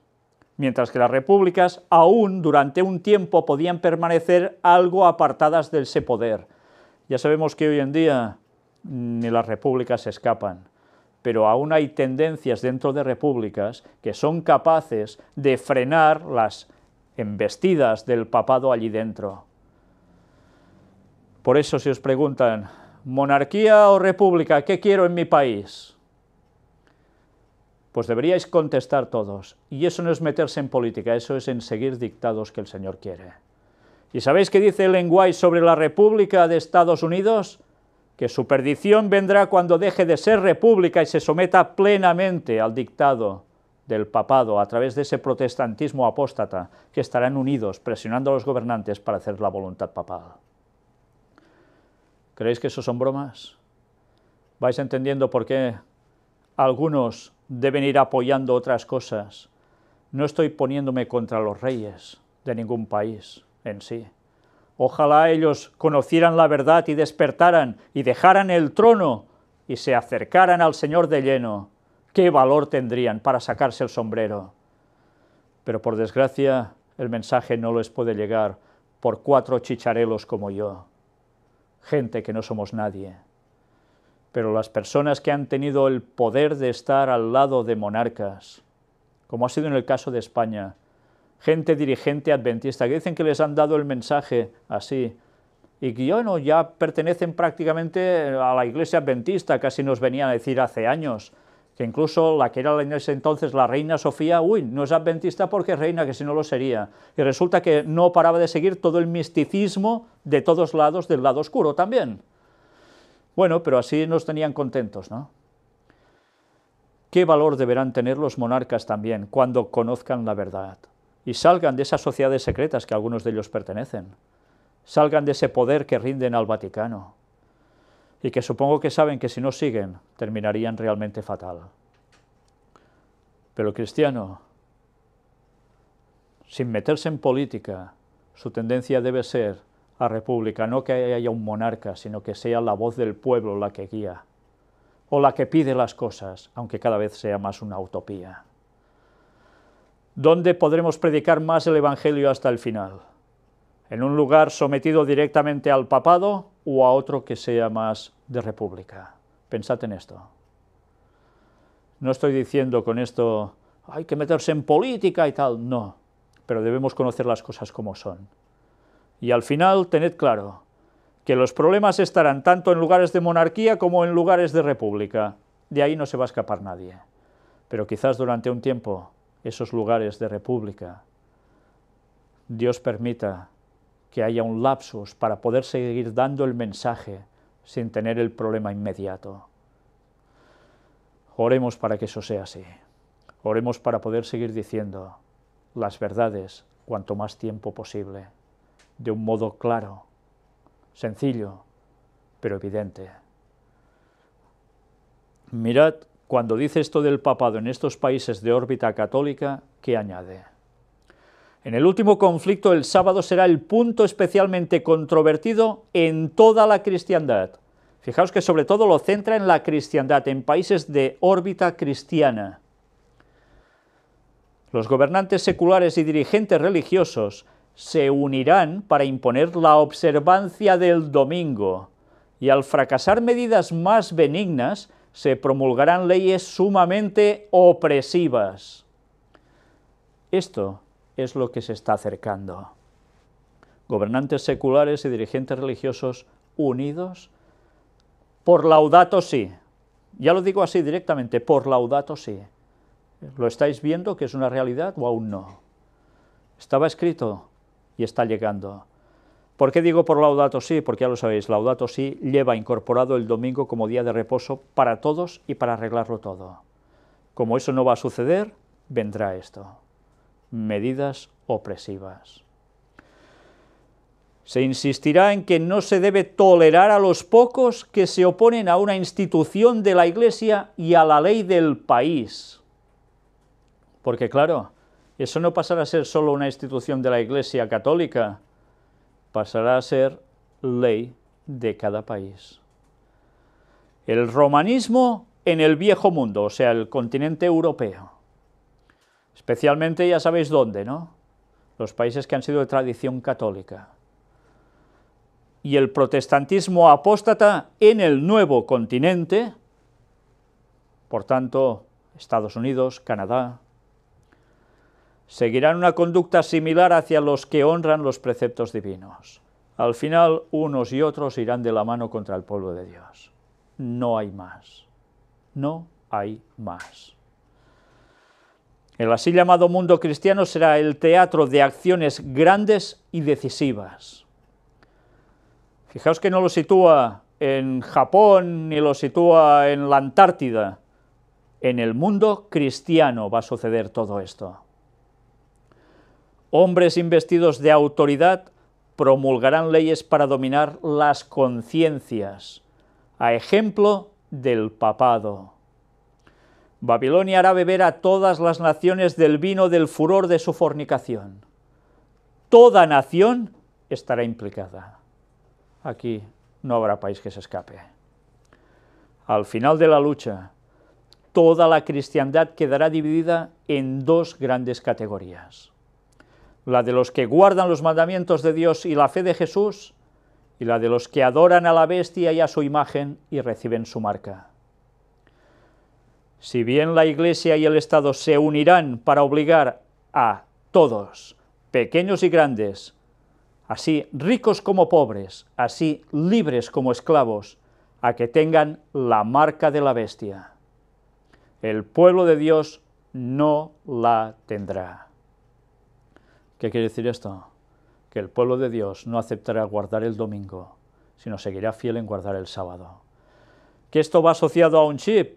Speaker 1: mientras que las repúblicas aún durante un tiempo podían permanecer algo apartadas del ese poder. Ya sabemos que hoy en día ni las repúblicas escapan, pero aún hay tendencias dentro de repúblicas que son capaces de frenar las embestidas del papado allí dentro. Por eso si os preguntan, monarquía o república, ¿qué quiero en mi país? Pues deberíais contestar todos. Y eso no es meterse en política, eso es en seguir dictados que el Señor quiere. ¿Y sabéis qué dice el Lenguay sobre la República de Estados Unidos? Que su perdición vendrá cuando deje de ser república y se someta plenamente al dictado del papado a través de ese protestantismo apóstata que estarán unidos presionando a los gobernantes para hacer la voluntad papal. ¿Creéis que eso son bromas? ¿Vais entendiendo por qué algunos deben ir apoyando otras cosas? No estoy poniéndome contra los reyes de ningún país en sí. Ojalá ellos conocieran la verdad y despertaran y dejaran el trono y se acercaran al Señor de lleno. ¿Qué valor tendrían para sacarse el sombrero? Pero por desgracia el mensaje no les puede llegar por cuatro chicharelos como yo gente que no somos nadie. Pero las personas que han tenido el poder de estar al lado de monarcas, como ha sido en el caso de España, gente dirigente adventista que dicen que les han dado el mensaje así, y que ya pertenecen prácticamente a la iglesia adventista, casi nos venían a decir hace años, incluso la que era en ese entonces la reina Sofía, uy, no es adventista porque es reina, que si no lo sería. Y resulta que no paraba de seguir todo el misticismo de todos lados, del lado oscuro también. Bueno, pero así nos tenían contentos, ¿no? ¿Qué valor deberán tener los monarcas también cuando conozcan la verdad y salgan de esas sociedades secretas que algunos de ellos pertenecen? Salgan de ese poder que rinden al Vaticano y que supongo que saben que si no siguen terminarían realmente fatal. Pero cristiano, sin meterse en política, su tendencia debe ser a república, no que haya un monarca, sino que sea la voz del pueblo la que guía, o la que pide las cosas, aunque cada vez sea más una utopía. ¿Dónde podremos predicar más el Evangelio hasta el final? en un lugar sometido directamente al papado o a otro que sea más de república. Pensad en esto. No estoy diciendo con esto, hay que meterse en política y tal, no, pero debemos conocer las cosas como son. Y al final, tened claro que los problemas estarán tanto en lugares de monarquía como en lugares de república. De ahí no se va a escapar nadie. Pero quizás durante un tiempo esos lugares de república, Dios permita que haya un lapsus para poder seguir dando el mensaje sin tener el problema inmediato. Oremos para que eso sea así. Oremos para poder seguir diciendo las verdades cuanto más tiempo posible, de un modo claro, sencillo, pero evidente. Mirad, cuando dice esto del papado en estos países de órbita católica, ¿qué añade? En el último conflicto el sábado será el punto especialmente controvertido en toda la cristiandad. Fijaos que sobre todo lo centra en la cristiandad, en países de órbita cristiana. Los gobernantes seculares y dirigentes religiosos se unirán para imponer la observancia del domingo, y al fracasar medidas más benignas, se promulgarán leyes sumamente opresivas. Esto es lo que se está acercando. Gobernantes seculares y dirigentes religiosos unidos por laudato sí. Ya lo digo así directamente, por laudato sí. ¿Lo estáis viendo que es una realidad o aún no? Estaba escrito y está llegando. ¿Por qué digo por laudato sí? Porque ya lo sabéis, laudato sí lleva incorporado el domingo como día de reposo para todos y para arreglarlo todo. Como eso no va a suceder, vendrá esto medidas opresivas. Se insistirá en que no se debe tolerar a los pocos que se oponen a una institución de la Iglesia y a la ley del país. Porque claro, eso no pasará a ser solo una institución de la Iglesia católica, pasará a ser ley de cada país. El romanismo en el viejo mundo, o sea, el continente europeo. Especialmente ya sabéis dónde, ¿no? Los países que han sido de tradición católica. Y el protestantismo apóstata en el nuevo continente, por tanto, Estados Unidos, Canadá, seguirán una conducta similar hacia los que honran los preceptos divinos. Al final, unos y otros irán de la mano contra el pueblo de Dios. No hay más. No hay más. El así llamado mundo cristiano será el teatro de acciones grandes y decisivas. Fijaos que no lo sitúa en Japón ni lo sitúa en la Antártida. En el mundo cristiano va a suceder todo esto. Hombres investidos de autoridad promulgarán leyes para dominar las conciencias, a ejemplo del papado. Babilonia hará beber a todas las naciones del vino del furor de su fornicación. Toda nación estará implicada. Aquí no habrá país que se escape. Al final de la lucha, toda la cristiandad quedará dividida en dos grandes categorías. La de los que guardan los mandamientos de Dios y la fe de Jesús, y la de los que adoran a la bestia y a su imagen y reciben su marca. Si bien la Iglesia y el Estado se unirán para obligar a todos, pequeños y grandes, así ricos como pobres, así libres como esclavos, a que tengan la marca de la bestia. El pueblo de Dios no la tendrá. ¿Qué quiere decir esto? Que el pueblo de Dios no aceptará guardar el domingo, sino seguirá fiel en guardar el sábado. Que esto va asociado a un chip,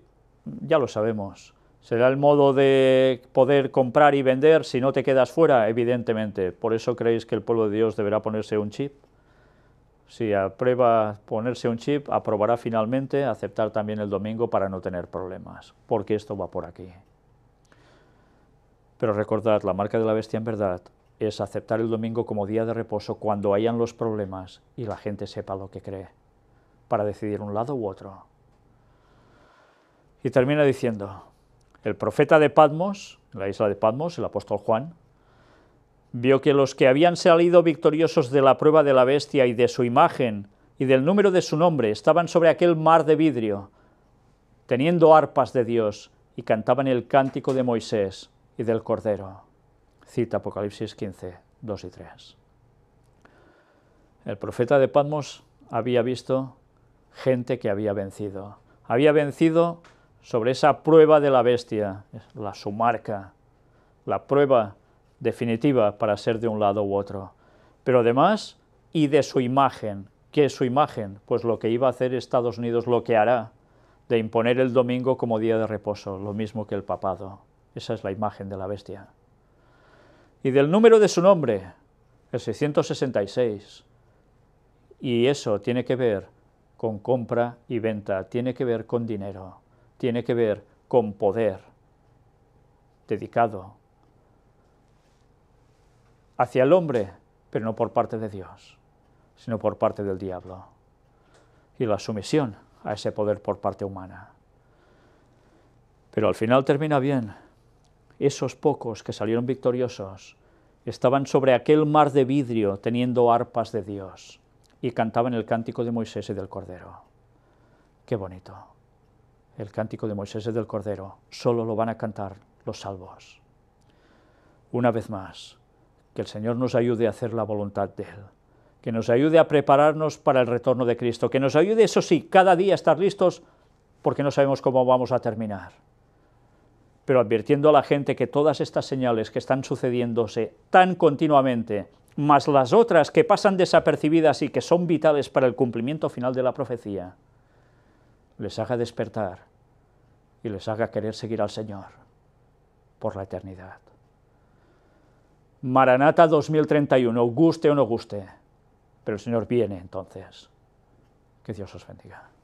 Speaker 1: ya lo sabemos. Será el modo de poder comprar y vender si no te quedas fuera, evidentemente. Por eso creéis que el pueblo de Dios deberá ponerse un chip. Si aprueba ponerse un chip, aprobará finalmente aceptar también el domingo para no tener problemas, porque esto va por aquí. Pero recordad, la marca de la bestia en verdad es aceptar el domingo como día de reposo cuando hayan los problemas y la gente sepa lo que cree, para decidir un lado u otro. Y termina diciendo, el profeta de Patmos, en la isla de Patmos, el apóstol Juan, vio que los que habían salido victoriosos de la prueba de la bestia y de su imagen y del número de su nombre estaban sobre aquel mar de vidrio, teniendo arpas de Dios, y cantaban el cántico de Moisés y del Cordero. Cita Apocalipsis 15, 2 y 3. El profeta de Patmos había visto gente que había vencido. Había vencido sobre esa prueba de la bestia, la sumarca, la prueba definitiva para ser de un lado u otro. Pero además, y de su imagen. ¿Qué es su imagen? Pues lo que iba a hacer Estados Unidos, lo que hará, de imponer el domingo como día de reposo, lo mismo que el papado. Esa es la imagen de la bestia. Y del número de su nombre, el 666. Y eso tiene que ver con compra y venta, tiene que ver con dinero tiene que ver con poder dedicado hacia el hombre, pero no por parte de Dios, sino por parte del diablo. Y la sumisión a ese poder por parte humana. Pero al final termina bien. Esos pocos que salieron victoriosos estaban sobre aquel mar de vidrio teniendo arpas de Dios y cantaban el cántico de Moisés y del Cordero. Qué bonito. El cántico de Moisés es del Cordero, solo lo van a cantar los salvos. Una vez más, que el Señor nos ayude a hacer la voluntad de Él, que nos ayude a prepararnos para el retorno de Cristo, que nos ayude, eso sí, cada día a estar listos porque no sabemos cómo vamos a terminar. Pero advirtiendo a la gente que todas estas señales que están sucediéndose tan continuamente, más las otras que pasan desapercibidas y que son vitales para el cumplimiento final de la profecía, les haga despertar y les haga querer seguir al Señor por la eternidad. Maranata 2031, guste o no guste, pero el Señor viene entonces. Que Dios os bendiga.